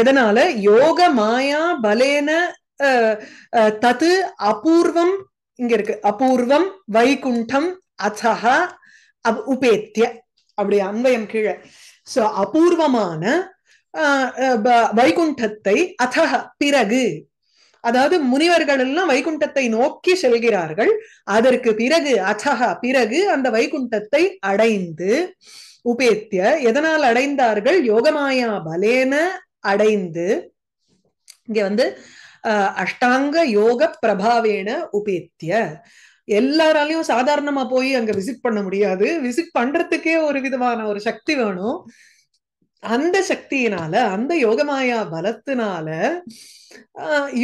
Speaker 1: எதனால யோக மாயா பலேன தது அபூர்வம் இங்க இருக்கு அபூர்வம் வைகுண்டம் அசஹா உபேத்திய அப்படி அன்பயம் கீழே சோ அபூர்வமான வைகுண்டத்தை அத்தக பிறகு அதாவது முனிவர்கள் எல்லாம் வைகுண்டத்தை நோக்கி செல்கிறார்கள் அதற்கு பிறகு அச்சக பிறகு அந்த வைகுண்டத்தை அடைந்து உபேத்திய எதனால் அடைந்தார்கள் யோகமாயா பலேன அடைந்து இங்க வந்து அஷ்டாங்க யோக பிரபாவேன உபேத்திய எல்லாராலையும் சாதாரணமா போய் அங்க விசிட் பண்ண முடியாது விசிட் பண்றதுக்கே ஒரு விதமான ஒரு சக்தி வேணும் அந்த சக்தியினால அந்த யோகமாயா பலத்தினால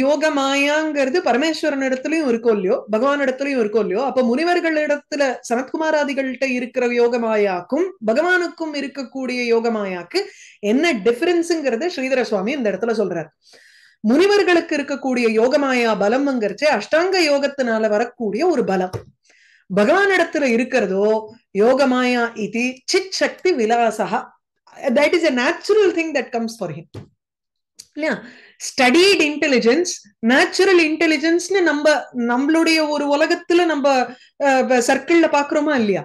Speaker 1: யோகமாயாங்கிறது பரமேஸ்வரன் இடத்துலயும் இருக்கோ இல்லையோ பகவான் இடத்துலயும் இருக்கோ இல்லையோ அப்ப முனிவர்கள் இடத்துல சனத்குமாராதிகள்கிட்ட இருக்கிற யோகமாயாக்கும் பகவானுக்கும் இருக்கக்கூடிய யோகமாயாக்கு என்ன டிஃபரன்ஸுங்கிறத ஸ்ரீதர சுவாமி இந்த இடத்துல சொல்றாரு முனிவர்களுக்கு இருக்கக்கூடிய யோகமாயா பலம்ங்கிறச்சே அஷ்டாங்க யோகத்தினால வரக்கூடிய ஒரு பலம் பகவான் இடத்துல இருக்கிறதோ யோகமாயா இது சிச்சக்தி விலாசகா that is a natural thing that comes for him இல்லையா ஸ்டடீட் இன்டெலிஜென்ஸ் நேச்சுரல் இன்டெலிஜென்ஸ்னு நம்ம நம்மளுடைய ஒரு உலகத்துல நம்ம சர்க்கிள்ல பாக்குறோமா இல்லையா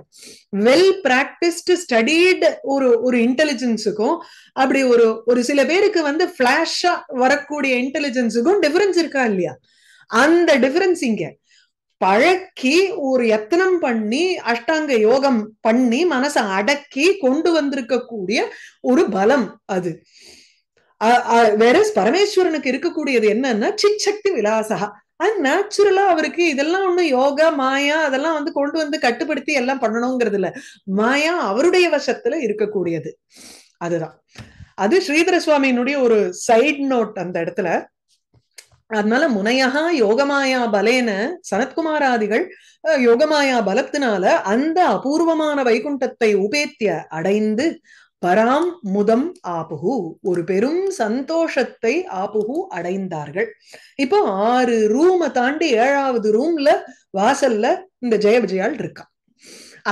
Speaker 1: வெல் பிராக்டிஸ்டு ஸ்டடீட் ஒரு ஒரு இன்டெலிஜென்ஸுக்கும் அப்படி ஒரு ஒரு சில பேருக்கு வந்து ஃபிளாஷா வரக்கூடிய இன்டெலிஜென்ஸுக்கும் டிஃபரன்ஸ் இருக்கா இல்லையா அந்த டிஃபரன்ஸ் இங்க பழக்கி ஒரு யத்னம் பண்ணி அஷ்டாங்க யோகம் பண்ணி மனசை அடக்கி கொண்டு வந்திருக்கக்கூடிய ஒரு பலம் அது வேற பரமேஸ்வரனுக்கு இருக்கக்கூடியது என்னன்னா சிச்சக்தி விலாசகா அது நேச்சுரலா அவருக்கு இதெல்லாம் ஒண்ணு யோகா மாயா அதெல்லாம் வந்து கொண்டு வந்து கட்டுப்படுத்தி எல்லாம் பண்ணணுங்கிறது இல்ல மாயா அவருடைய வசத்துல இருக்கக்கூடியது அதுதான் அது ஸ்ரீதர சுவாமியினுடைய ஒரு சைட் நோட் அந்த இடத்துல அதனால முனையகா யோகமாயா பலேன சனத்குமாராதிகள் யோகமாயா பலத்தினால அந்த அபூர்வமான வைகுண்டத்தை உபேத்திய அடைந்து பராம் முதம் ஆபுகு ஒரு பெரும் சந்தோஷத்தை ஆபுகு அடைந்தார்கள் இப்போ ஆறு ரூமை தாண்டி ஏழாவது ரூம்ல வாசல்ல இந்த ஜெய விஜயால் இருக்கான்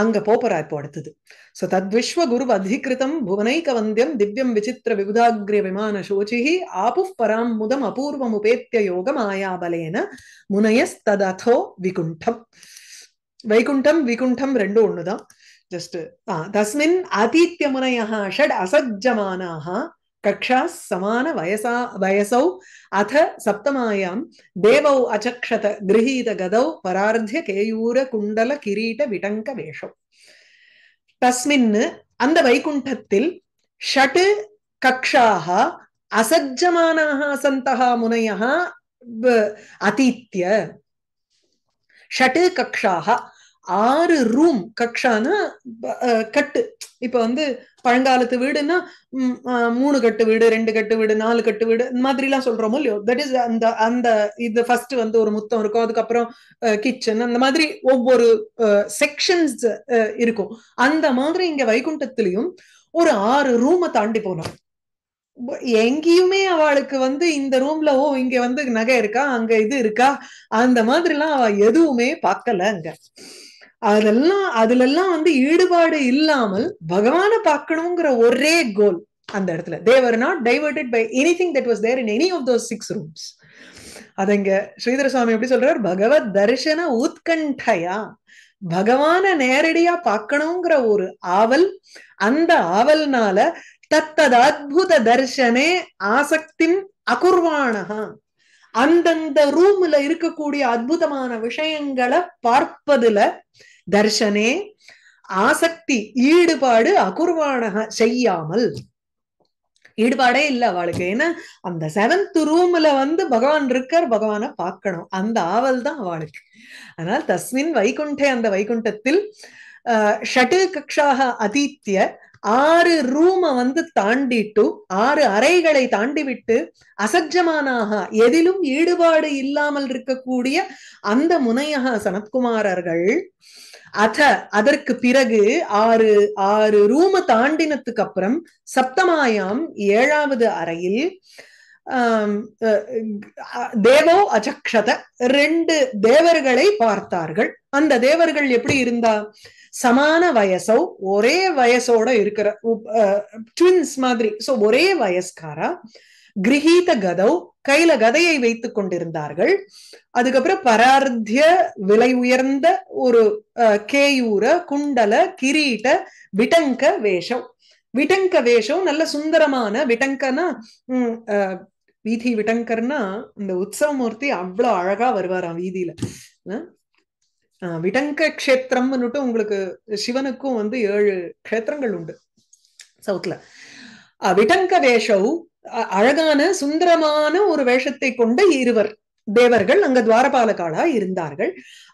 Speaker 1: அங்க போறா இப்போ அடுத்தது स तद्विश्वगुरुव अधिकृतं भुवनैकवन्द्यं दिव्यं विचित्रविबुधाग्र्यविमानशोचिः आपुः परां मुदम् अपूर्वमुपेत्य योगमायाबलेन मुनयस्तदथो விகுண்டம் வைகுண்டம் விகுண்டம் ரெண்டும் ஒண்ணுதான் ஜஸ்ட் தஸ்மின் ஆதித்ய முனையா ஷட் அசஜ்ஜமானாக கக்ஷா சமான வயசா வயசௌ அத சப்தமாயாம் தேவௌ அச்சக்ஷத கிரகீத கதௌ பரார்த்திய கேயூர குண்டல கிரீட விடங்க வேஷம் தஸ்மின்னு அந்த வைகுண்டத்தில் ஷட்டு கக்ஷாக அசஜ்ஜமானாக சந்தகா முனையா அதீத்திய ஷட்டு கக்ஷாக ஆறு ரூம் கக்ஷானா கட்டு இப்ப வந்து பழங்காலத்து வீடுன்னா மூணு கட்டு வீடு ரெண்டு கட்டு வீடு நாலு கட்டு வீடு இந்த மாதிரி எல்லாம் சொல்றோமோ இல்லையோ தட் இஸ் அந்த அந்த இது ஃபர்ஸ்ட் வந்து ஒரு முத்தம் இருக்கும் அதுக்கப்புறம் கிச்சன் அந்த மாதிரி ஒவ்வொரு செக்ஷன்ஸ் இருக்கும் அந்த மாதிரி இங்க வைகுண்டத்திலையும் ஒரு ஆறு ரூமை தாண்டி போனோம் எங்கேயுமே அவளுக்கு வந்து இந்த ரூம்ல ஓ இங்க வந்து நகை இருக்கா அங்க இது இருக்கா அந்த மாதிரிலாம் அவ எதுவுமே பார்க்கல அங்க அதெல்லாம் அதுல எல்லாம் வந்து ஈடுபாடு இல்லாமல் பகவான பார்க்கணுங்கிற ஒரே கோல் அந்த இடத்துல they were not diverted by anything that was there in any of those six rooms அதங்க ஸ்ரீதர சுவாமி எப்படி சொல்றார் பகவத் தரிசன உத்கண்டையா பகவான நேரடியா பார்க்கணுங்கிற ஒரு ஆவல் அந்த ஆவல்னால அத்புத தர்ஷனே ஆசக்தின் அகுர்வானகா அந்தந்த ரூம்ல இருக்கக்கூடிய அற்புதமான விஷயங்களை பார்ப்பதுல தர்ஷனே ஆசக்தி ஈடுபாடு அகுர்வான செய்யாமல் ஈடுபாடே இல்ல அவளுக்கு ஏன்னா அந்த செவன்த் ரூம்ல வந்து பகவான் இருக்கார் பகவானை பார்க்கணும் அந்த ஆவல் தான் அவளுக்கு ஆனால் தஸ்மின் வைகுண்டே அந்த வைகுண்டத்தில் ஷட்டு கக்ஷாக அதித்திய ஆறு ரூம வந்து தாண்டிட்டு ஆறு அறைகளை தாண்டிவிட்டு அசஜமானாக எதிலும் ஈடுபாடு இல்லாமல் இருக்கக்கூடிய அந்த முனையக சனத்குமாரர்கள் அத அதற்கு பிறகு ஆறு ஆறு ரூம தாண்டினத்துக்கு அப்புறம் சப்தமாயாம் ஏழாவது அறையில் தேவோ அஜக்ஷத ரெண்டு தேவர்களை பார்த்தார்கள் அந்த தேவர்கள் எப்படி இருந்தா சமான வயசோ ஒரே வயசோட இருக்கிற ட்வின்ஸ் மாதிரி சோ ஒரே வயஸ்காரா கிரகீத கதவு கையில கதையை வைத்துக் கொண்டிருந்தார்கள் அதுக்கப்புறம் பரார்த்திய விலை உயர்ந்த ஒரு கேயூர குண்டல கிரீட்ட விட்டங்க வேஷம் விட்டங்க வேஷம் நல்ல சுந்தரமான விட்டங்கனா வீதி விட்டங்கர்னா இந்த உற்சவமூர்த்தி அவ்வளவு அழகா வருவாராம் வீதியில விடங்க கஷேத்திரம்னுட்டு உங்களுக்கு சிவனுக்கும் வந்து ஏழு கஷேத்திரங்கள் உண்டு சவுத்ல விடங்க வேஷவு அழகான சுந்தரமான ஒரு வேஷத்தை கொண்ட இருவர் தேவர்கள் அங்க துவாரபாலகாலா இருந்தார்கள்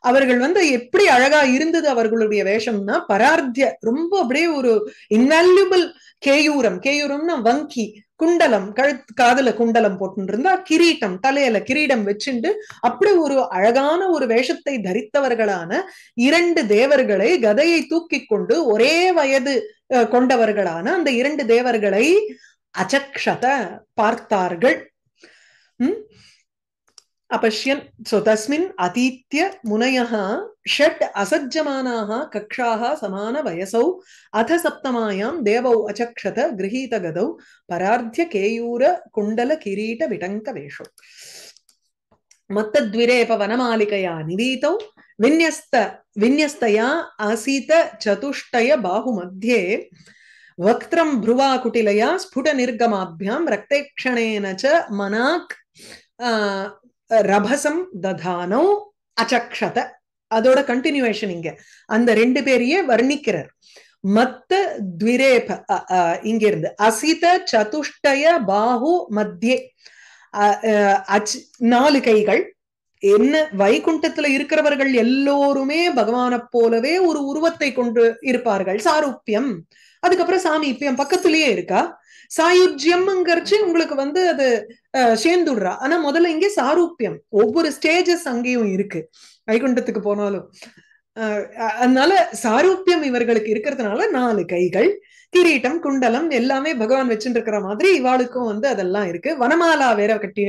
Speaker 1: அவர்கள் வந்து எப்படி அழகா இருந்தது அவர்களுடைய வேஷம்னா பரார்த்திய ரொம்ப அப்படியே ஒரு இன்வால்யூபிள் கேயூரம் கேயூரம்னா வங்கி குண்டலம் கழு காதல குண்டலம் போட்டு இருந்தா கிரீட்டம் தலையில கிரீடம் வச்சுண்டு அப்படி ஒரு அழகான ஒரு வேஷத்தை தரித்தவர்களான இரண்டு தேவர்களை கதையை தூக்கி கொண்டு ஒரே வயது கொண்டவர்களான அந்த இரண்டு தேவர்களை ಅಚಕ್ಷತ ಪಾರ್ಥಾರ್ಗಡ್ ಅಪಶ್ಯನ್ ಸೊ ತಸ್ಮಿನ್ ಅತೀತ್ಯ ಮುನಯಃ ಷಡ್ ಅಸಜ್ಜಮಾನಾಃ ಕಕ್ಷಾಃ ಸಮಾನ ವಯಸೌ ಅಥ ಸಪ್ತಮಾಯಾಂ ಅಚಕ್ಷತ ಗೃಹೀತ ಗದೌ ಪರಾರ್ಧ್ಯ ಕೇಯೂರ ಕುಂಡಲ ಕಿರೀಟ ವಿನ್ಯಸ್ತ ವಿನ್ಯಸ್ತಯ வக்திரம் புருவா குட்டிலையா ஸ்புட நிர்கமாபியாம் ரக்தேக்ஷணேனச்ச மனாக் ரபசம் ததானோ அச்சக்ஷத அதோட கண்டினியூவேஷன் இங்க அந்த ரெண்டு பேரையே வர்ணிக்கிறார் மத்த த்விரேப இங்கிருந்து அசித சதுஷ்டய பாகு மத்தியே நாலு கைகள் என்ன வைகுண்டத்துல இருக்கிறவர்கள் எல்லோருமே பகவானை போலவே ஒரு உருவத்தை கொண்டு இருப்பார்கள் சாரூப்பியம் அதுக்கப்புறம் சாமி இப்ப என் பக்கத்துலயே இருக்கா சாயுஜ்யம்ங்கிறச்சு உங்களுக்கு வந்து அது சேர்ந்துடுறா ஆனா முதல்ல இங்கே சாரூபியம் ஒவ்வொரு ஸ்டேஜஸ் அங்கேயும் இருக்கு வைகுண்டத்துக்கு போனாலும் அதனால சாரூபியம் இவர்களுக்கு இருக்கிறதுனால நாலு கைகள் கிரீட்டம் குண்டலம் எல்லாமே பகவான் வச்சுட்டு இருக்கிற மாதிரி இவாளுக்கும் வந்து அதெல்லாம் இருக்கு வனமாலா வேற கட்டி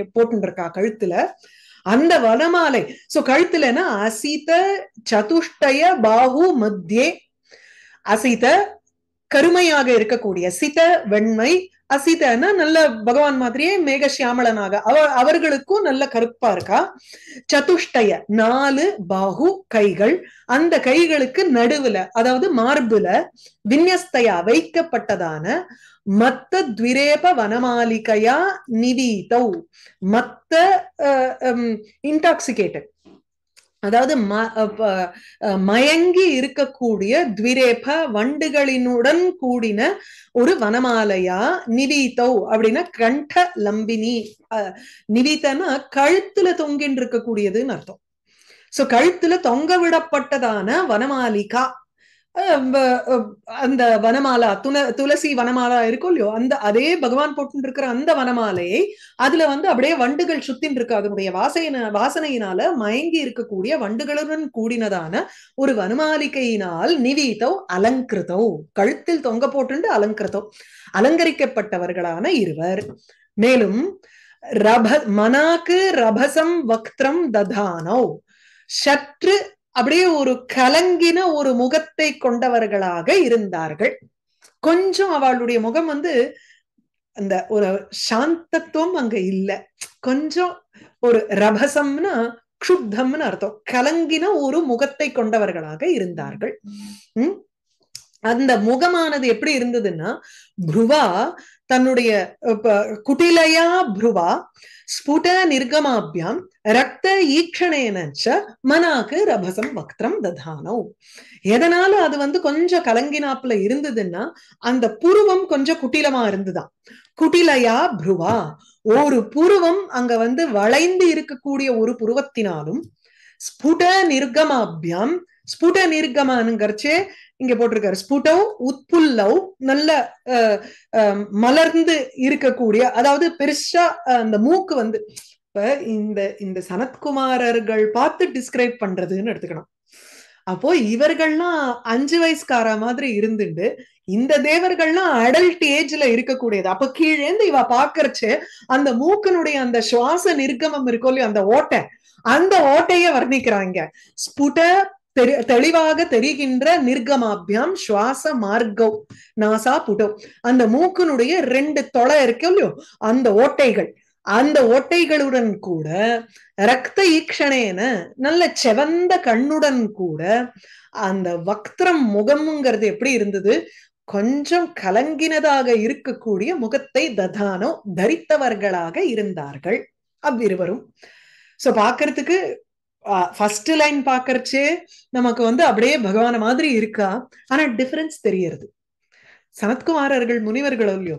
Speaker 1: இருக்கா கழுத்துல அந்த வனமாலை சோ கழுத்துலன்னா அசித சதுஷ்டய பாகு மத்தியே அசித கருமையாக இருக்கக்கூடிய சித வெண்மை அசிதன்னா நல்ல பகவான் மாதிரியே மேக சியாமளனாக அவ அவர்களுக்கும் நல்ல கருப்பா இருக்கா சதுஷ்டய நாலு பாகு கைகள் அந்த கைகளுக்கு நடுவுல அதாவது மார்புல விநியஸ்தையா வைக்கப்பட்டதான மத்த துவிரேப வனமாலிகையா தௌ மத்த இன்டாக்சிகேட்டட் அதாவது மயங்கி இருக்கக்கூடிய த்விரேப வண்டுகளினுடன் கூடின ஒரு வனமாலையா நிவீத்தௌ அப்படின்னா கண்ட லம்பினி நிவீத்தனா கழுத்துல தொங்கின்னு இருக்கக்கூடியதுன்னு அர்த்தம் சோ கழுத்துல தொங்க விடப்பட்டதான வனமாலிகா அந்த வனமாலா துண துளசி வனமாலா இருக்கும் இல்லையோ அந்த அதே பகவான் போட்டு இருக்கிற அந்த வனமாலையை அதுல வந்து அப்படியே வண்டுகள் சுத்தின் இருக்கு அதனுடைய வாசையின வாசனையினால மயங்கி இருக்கக்கூடிய வண்டுகளுடன் கூடினதான ஒரு வனமாளிகையினால் நிவீதோ அலங்கிருதோ கழுத்தில் தொங்க போட்டு அலங்கிருதோ அலங்கரிக்கப்பட்டவர்களான இருவர் மேலும் ரப மனாக்கு ரபசம் வக்திரம் ததானோ சற்று அப்படியே ஒரு கலங்கின ஒரு முகத்தை கொண்டவர்களாக இருந்தார்கள் கொஞ்சம் அவளுடைய முகம் வந்து அந்த ஒரு சாந்தத்துவம் அங்க இல்ல கொஞ்சம் ஒரு ரபசம்னா க்ஷுப்தம்னு அர்த்தம் கலங்கின ஒரு முகத்தை கொண்டவர்களாக இருந்தார்கள் உம் அந்த முகமானது எப்படி இருந்ததுன்னா புருவா தன்னுடைய குட்டிலையா புருவா ஸ்புட நிர்கமாபியாம் ரத்த ஈக்ஷணேனச்ச மனாக்கு ரபசம் வக்திரம் ததானோ எதனால அது வந்து கொஞ்சம் கலங்கினாப்புல இருந்ததுன்னா அந்த புருவம் கொஞ்சம் குட்டிலமா இருந்துதான் குட்டிலையா புருவா ஒரு புருவம் அங்க வந்து வளைந்து இருக்கக்கூடிய ஒரு புருவத்தினாலும் ஸ்புட நிர்கமாபியாம் ஸ்புட நிர்கமானுங்கிறச்சே இங்க போட்டிருக்காரு ஸ்புடவ் உட்புல்லவ் நல்ல மலர்ந்து இருக்கக்கூடிய அதாவது பெருசா அந்த மூக்கு வந்து இப்ப இந்த இந்த சனத்குமாரர்கள் பார்த்து டிஸ்கிரைப் பண்றதுன்னு எடுத்துக்கணும் அப்போ இவர்கள்லாம் அஞ்சு வயசுக்கார மாதிரி இருந்துட்டு இந்த தேவர்கள்லாம் அடல்ட் ஏஜ்ல இருக்கக்கூடியது அப்ப கீழேந்து இவ பாக்குறச்சு அந்த மூக்கனுடைய அந்த சுவாச நிர்கமம் இருக்கும் இல்லையோ அந்த ஓட்டை அந்த ஓட்டைய வர்ணிக்கிறாங்க ஸ்புட தெளிவாக தெரிகின்ற நிர்கமாபியாம் சுவாச மார்க்கவ் நாசா புடோ அந்த மூக்கனுடைய ரெண்டு தொலை இருக்கு இல்லையோ அந்த ஓட்டைகள் அந்த ஓட்டைகளுடன் கூட ரத்த ஈக்ஷணேன நல்ல செவந்த கண்ணுடன் கூட அந்த வக்திரம் முகம்ங்கிறது எப்படி இருந்தது கொஞ்சம் கலங்கினதாக இருக்கக்கூடிய முகத்தை ததானோ தரித்தவர்களாக இருந்தார்கள் அவ்விருவரும் சோ பாக்குறதுக்கு ஃபர்ஸ்ட் லைன் பாக்குறச்சே நமக்கு வந்து அப்படியே பகவான மாதிரி இருக்கா ஆனா டிஃபரன்ஸ் தெரியறது சனத்குமாரர்கள் முனிவர்கள் இல்லையோ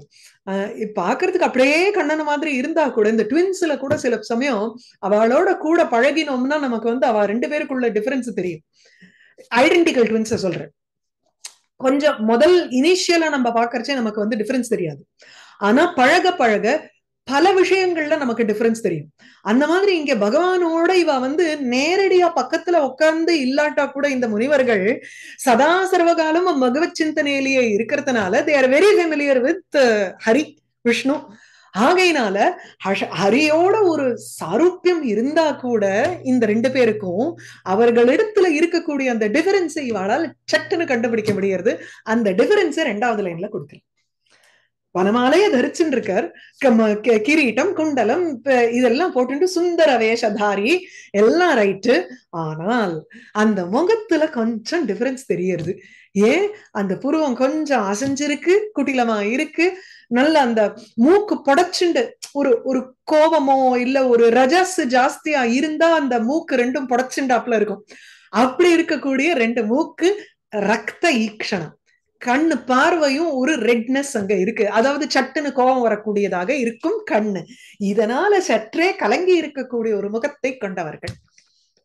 Speaker 1: பாக்குறதுக்கு அப்படியே கண்ணன் மாதிரி இருந்தா கூட இந்த ட்வின்ஸ்ல கூட சில சமயம் அவளோட கூட பழகினோம்னா நமக்கு வந்து அவ ரெண்டு பேருக்குள்ள டிஃபரன்ஸ் தெரியும் ஐடென்டிக்கல் ட்வின்ஸ சொல்றேன் கொஞ்சம் முதல் இனிஷியலா நம்ம பாக்குறச்சே நமக்கு வந்து டிஃபரன்ஸ் தெரியாது ஆனா பழக பழக பல விஷயங்கள்ல நமக்கு டிஃபரன்ஸ் தெரியும் அந்த மாதிரி இங்க பகவானோட இவ வந்து நேரடியா பக்கத்துல உட்கார்ந்து இல்லாட்டா கூட இந்த முனிவர்கள் சதா சர்வகாலம் பகவத் சிந்தனையிலேயே இருக்கிறதுனால they are very familiar with Hari Vishnu ஆகையினால ஹரியோட ஒரு சாரூப்பியம் இருந்தா கூட இந்த ரெண்டு பேருக்கும் அவர்களிடத்துல இருக்கக்கூடிய அந்த டிஃபரன்ஸை இவாளால் சட்டுன்னு கண்டுபிடிக்க முடியறது அந்த டிஃபரன்ஸை ரெண்டாவது லைன்ல கொடுக்கலாம் வனமாலைய தரிச்சுட்டு இருக்கார் கிரீட்டம் குண்டலம் இதெல்லாம் போட்டு சுந்தர வேஷதாரி எல்லாம் ரைட்டு ஆனால் அந்த முகத்துல கொஞ்சம் டிஃபரன்ஸ் தெரியறது ஏன் அந்த புருவம் கொஞ்சம் அசைஞ்சிருக்கு குட்டிலமா இருக்கு நல்ல அந்த மூக்கு புடச்சுண்டு ஒரு ஒரு கோபமோ இல்ல ஒரு ரஜஸ் ஜாஸ்தியா இருந்தா அந்த மூக்கு ரெண்டும் புடைச்சுண்டாப்ல இருக்கும் அப்படி இருக்கக்கூடிய ரெண்டு மூக்கு ரத்த ஈக்ஷணம் கண்ணு பார்வையும் ஒரு ரெட்னஸ் அங்க இருக்கு அதாவது சட்டுன்னு கோபம் வரக்கூடியதாக இருக்கும் கண்ணு இதனால சற்றே கலங்கி இருக்கக்கூடிய ஒரு முகத்தை கொண்டவர்கள்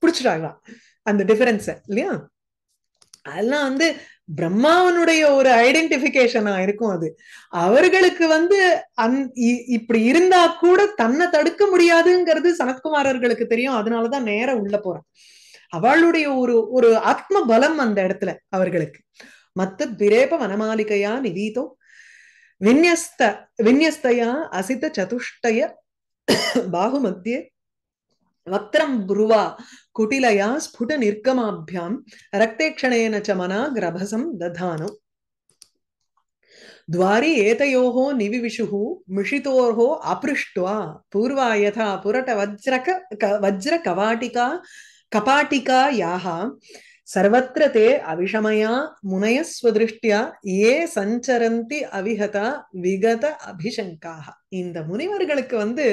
Speaker 1: பிடிச்சிட்டாங்களா அந்த டிஃபரன்ஸ் இல்லையா அதெல்லாம் வந்து பிரம்மாவனுடைய ஒரு ஐடென்டிபிகேஷனா இருக்கும் அது அவர்களுக்கு வந்து அந் இப்படி இருந்தா கூட தன்னை தடுக்க முடியாதுங்கிறது சனத்குமாரர்களுக்கு தெரியும் அதனாலதான் நேரம் உள்ள போறான் அவளுடைய ஒரு ஒரு ஆத்ம பலம் அந்த இடத்துல அவர்களுக்கு मत्तद्विरेपवनमालिकया निवीतो विन्यस्त विन्यस्तया असितचतुष्टय बाहुमध्ये वक्त्रं ब्रुवा कुटिलया स्फुटनिर्गमाभ्यां रक्तेक्षणेन च मना ग्रभसं दधानु द्वारि एतयोः निविविशुः मिषितोर्ः अपृष्ट्वा पूर्वा यथा पुरटवज्रक वज्रकवाटिका कपाटिकायाः சர்வத்திர தே அவிஷமயா முனையஸ்வதிருஷ்டியா ஏ சஞ்சரந்தி அவிகதா விகத அபிஷங்காக இந்த முனிவர்களுக்கு வந்து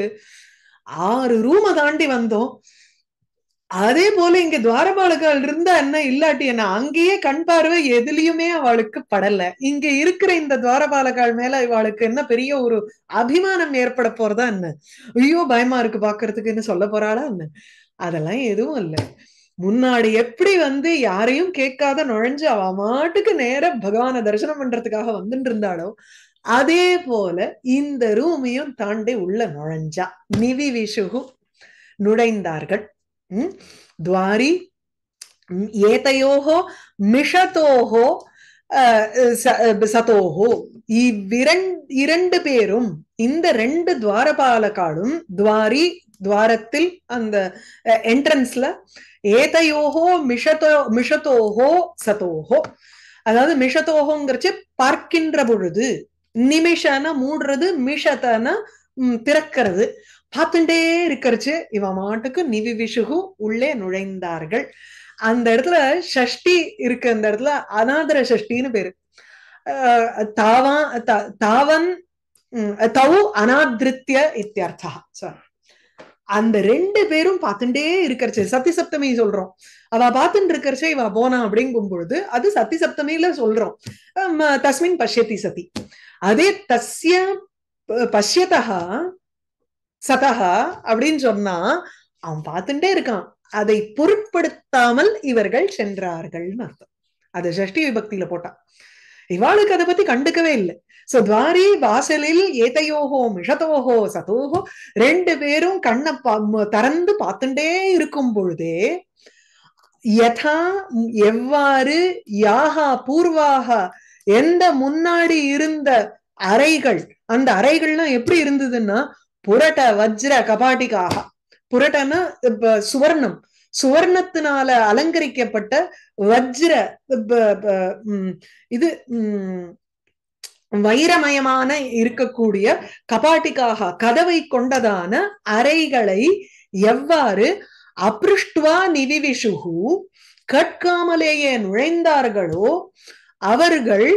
Speaker 1: ஆறு ரூம தாண்டி வந்தோம் அதே போல இங்க துவாரபாலகால் இருந்தா என்ன இல்லாட்டி என்ன அங்கேயே கண் பார்வை எதுலயுமே அவளுக்கு படல இங்க இருக்கிற இந்த துவாரபாலகால் மேல இவளுக்கு என்ன பெரிய ஒரு அபிமானம் ஏற்பட போறதா என்ன ஐயோ பயமா இருக்கு பாக்குறதுக்குன்னு சொல்ல போறாளா என்ன அதெல்லாம் எதுவும் இல்லை முன்னாடி எப்படி வந்து யாரையும் கேட்காத நுழைஞ்சு அவ மாட்டுக்கு நேர பகவான தரிசனம் பண்றதுக்காக வந்துட்டு இருந்தாலும் அதே போல இந்த ரூமையும் தாண்டி உள்ள நுழைஞ்சா நிவி விஷுகு நுழைந்தார்கள் உம் துவாரி ஏதையோகோ மிஷதோகோ சதோகோ இரண்டு பேரும் இந்த ரெண்டு துவாரபாலகாலும் துவாரி துவாரத்தில் அந்த என்ட்ரன்ஸ்ல ஏதையோஹோ மிஷதோ மிஷதோஹோ சதோஹோ அதாவது மிஷதோஹோங்கிறச்சு பார்க்கின்ற பொழுது நிமிஷன மூடுறது மிஷதன திறக்கிறது பார்த்துட்டே இருக்கிறச்சு இவன் மாட்டுக்கு விஷுகு உள்ளே நுழைந்தார்கள் அந்த இடத்துல ஷஷ்டி இருக்கு அந்த இடத்துல அநாதர சஷ்டின்னு பேரு தாவா தாவன் தவு அனாதிருத்திய இத்தியர்த்தா சாரி அந்த ரெண்டு பேரும் பார்த்துட்டே இருக்கிறச்சே சத்தி சப்தமி சொல்றோம் அவ பார்த்துட்டு இருக்கிறச்சே இவ போனா அப்படிங்கும் பொழுது அது சத்தி சப்தமியில சொல்றோம் தஸ்மின் பஷ்யத்தி சதி அதே தஸ்ய பஷ்யதா சதா அப்படின்னு சொன்னா அவன் பார்த்துட்டே இருக்கான் அதை பொருட்படுத்தாமல் இவர்கள் சென்றார்கள்னு அர்த்தம் அதை ஷஷ்டி விபக்தியில போட்டான் இவாளுக்கு அதை பத்தி கண்டுக்கவே இல்லை சோ துவாரி வாசலில் ஏதையோகோ மிஷதோகோ சதோகோ ரெண்டு பேரும் கண்ணை திறந்து பார்த்துட்டே இருக்கும் பொழுதே யதா எவ்வாறு யாகா பூர்வாக எந்த முன்னாடி இருந்த அறைகள் அந்த அறைகள்லாம் எப்படி இருந்ததுன்னா புரட்ட வஜ்ர கபாட்டிகாக புரட்டன்னா இப்ப சுவர்ணம் சுவர்ணத்தினால அலங்கரிக்கப்பட்ட வஜ்ர இது வைரமயமான இருக்கக்கூடிய கபாட்டிக்காக கதவை கொண்டதான அறைகளை எவ்வாறு அப்ருஷ்டுவா நிதிவிஷுகு கேட்காமலேயே நுழைந்தார்களோ அவர்கள்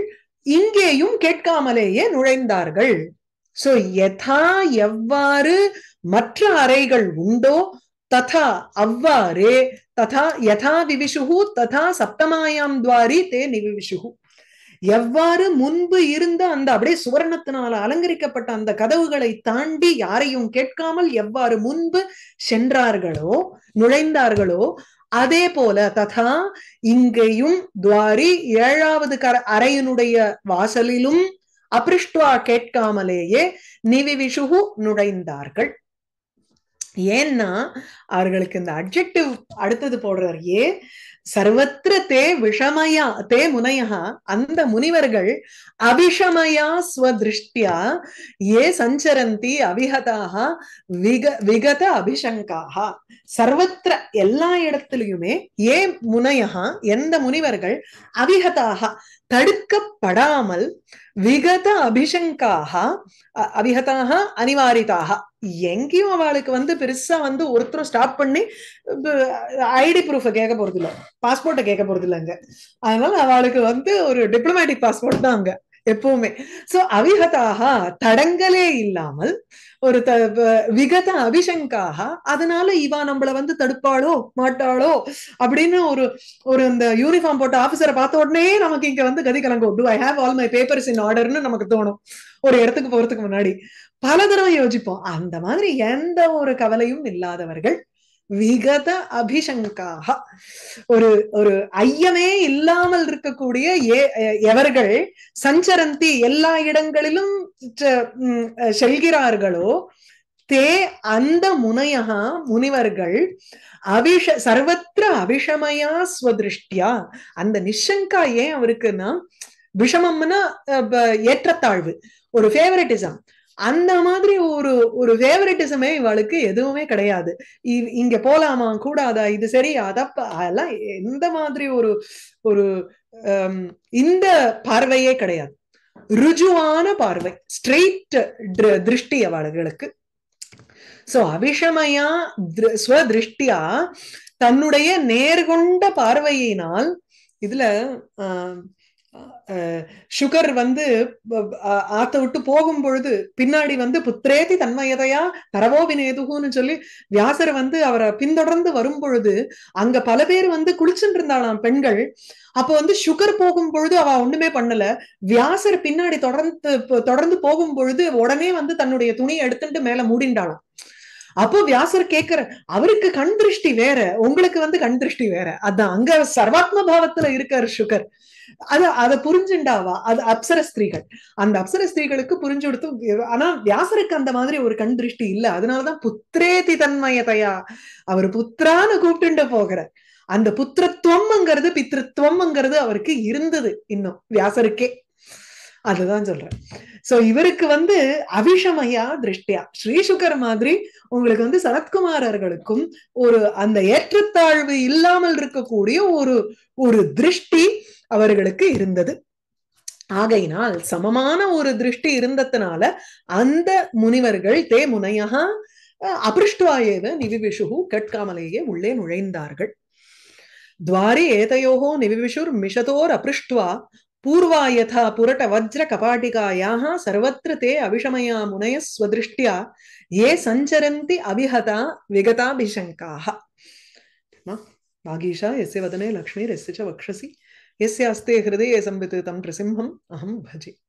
Speaker 1: இங்கேயும் கேட்காமலேயே நுழைந்தார்கள் சோ யதா எவ்வாறு மற்ற அறைகள் உண்டோ ததா அவ்வாறே ததா யதா விவிஷுகு ததா சப்தமாயாம் துவாரி தே நிவிவிஷுகு எவ்வாறு முன்பு இருந்த அந்த அப்படியே சுவர்ணத்தினால அலங்கரிக்கப்பட்ட அந்த கதவுகளை தாண்டி யாரையும் கேட்காமல் எவ்வாறு முன்பு சென்றார்களோ நுழைந்தார்களோ அதே போல ததா இங்கேயும் துவாரி ஏழாவது கர அறையினுடைய வாசலிலும் அபிருஷ்டுவா கேட்காமலேயே நிவி விஷுகு நுழைந்தார்கள் ஏன்னா அவர்களுக்கு இந்த அப்ஜெக்டிவ் அடுத்தது போடுறார் ஏ சர்வத்திர தே விஷமயா தே முனையா அந்த முனிவர்கள் அபிஷமயா ஸ்வதிருஷ்டியா ஏ சஞ்சரந்தி அபிஹதாக விக விகத அபிஷங்காக சர்வத்திர எல்லா இடத்திலையுமே ஏ முனையா எந்த முனிவர்கள் அபிஹதாக தடுக்கப்படாமல் விகத அபிஷங்காக அபிகதாக அனிவாரிதாக எங்கேயும் அவளுக்கு வந்து பெருசா வந்து ஒருத்தரும் ஸ்டாப் பண்ணி ஐடி ப்ரூஃபை கேட்க போறது இல்லை பாஸ்போர்ட்டை கேட்க போறது இல்லைங்க அதனால அவளுக்கு வந்து ஒரு டிப்ளமேட்டிக் பாஸ்போர்ட் தான் அங்க எப்பவுமே சோ அவிகதாக தடங்களே இல்லாமல் ஒரு த விகத அபிஷங்காக அதனால இவா நம்மள வந்து தடுப்பாளோ மாட்டாளோ அப்படின்னு ஒரு ஒரு இந்த யூனிஃபார்ம் போட்ட ஆபீசரை பார்த்த உடனே நமக்கு இங்க வந்து கதி கலங்கும் do I have all my papers in ஆர்டர்னு நமக்கு தோணும் ஒரு இடத்துக்கு போறதுக்கு முன்னாடி பல தடவை யோசிப்போம் அந்த மாதிரி எந்த ஒரு கவலையும் இல்லாதவர்கள் விகத அபிஷங்காக ஒரு ஒரு ஐயமே இல்லாமல் இருக்கக்கூடிய எவர்கள் சஞ்சரந்தி எல்லா இடங்களிலும் செல்கிறார்களோ தே அந்த முனையா முனிவர்கள் அவிஷ சர்வத்திர அவிஷமயா ஸ்வதிருஷ்டியா அந்த நிஷங்கா ஏன் அவருக்குன்னா விஷமம்னா ஏற்றத்தாழ்வு ஒரு ஃபேவரட்டிசம் அந்த மாதிரி ஒரு ஒரு ஃபேவரட்டிசமே இவளுக்கு எதுவுமே கிடையாது இங்க போலாமா கூடாதா இது சரி அதப்ப அதெல்லாம் எந்த மாதிரி ஒரு ஒரு இந்த பார்வையே கிடையாது ருஜுவான பார்வை ஸ்ட்ரெயிட் திருஷ்டி அவளுக்கு சோ அபிஷமயா ஸ்வதிருஷ்டியா தன்னுடைய நேர்கொண்ட பார்வையினால் இதுல ஆஹ் சுகர் வந்து ஆத்த விட்டு போகும் பொழுது பின்னாடி வந்து புத்திரேதி தன்மயதையா தரவோ வினேதுகுன்னு சொல்லி வியாசர் வந்து அவரை பின்தொடர்ந்து வரும் பொழுது அங்க பல பேர் வந்து குளிச்சுட்டு இருந்தாளாம் பெண்கள் அப்ப வந்து சுகர் போகும் பொழுது அவ ஒண்ணுமே பண்ணல வியாசர் பின்னாடி தொடர்ந்து தொடர்ந்து போகும் பொழுது உடனே வந்து தன்னுடைய துணியை எடுத்துட்டு மேல மூடிண்டாளாம் அப்போ வியாசர் கேக்குற அவருக்கு கண் திருஷ்டி வேற உங்களுக்கு வந்து கண் திருஷ்டி வேற அதான் அங்க சர்வாத்ம பாவத்துல இருக்காரு சுகர் அது அதை புரிஞ்சுண்டாவா அது அப்சர ஸ்திரீகள் அந்த அப்சர ஸ்திரீகளுக்கு புரிஞ்சு கொடுத்து ஆனா வியாசருக்கு அந்த மாதிரி ஒரு கண் திருஷ்டி இல்ல அதனாலதான் புத்திரேதி தன்மயதையா அவர் புத்திரான்னு கூப்பிட்டு போகிறார் அந்த புத்திரத்துவம்ங்கிறது பித்திருத்துவம்ங்கிறது அவருக்கு இருந்தது இன்னும் வியாசருக்கே அதுதான் சொல்றேன் சோ இவருக்கு வந்து அபிஷமயா திருஷ்டியா ஸ்ரீசுகர் மாதிரி உங்களுக்கு வந்து சரத்குமாரர்களுக்கும் ஒரு அந்த ஏற்றத்தாழ்வு இல்லாமல் இருக்கக்கூடிய ஒரு ஒரு திருஷ்டி அவர்களுக்கு இருந்தது ஆகையினால் சமமான ஒரு திருஷ்டி இருந்ததுனால அந்த முனிவர்கள் தே முனையா அபிருஷ்டுவாயேவ நிவிவிஷு கட்காமலேயே உள்ளே நுழைந்தார்கள் துவாரி ஏதையோகோ நிவிவிஷுர் மிஷதோர் அபிருஷ்டுவா பூர்வா யதா புரட்ட வஜ்ர கபாட்டிகாயாக சர்வத்திர தே அபிஷமயா முனைய ஸ்வதிருஷ்டியா ஏ சஞ்சரந்தி அபிஹதா விகதாபிஷங்காக பாகீஷா எஸ்ய வதனே லக்ஷ்மி எஸ்ய வக்ஷசி यस्य हस्ते हृदये संवितृतं नृसिंहम् अहं भजे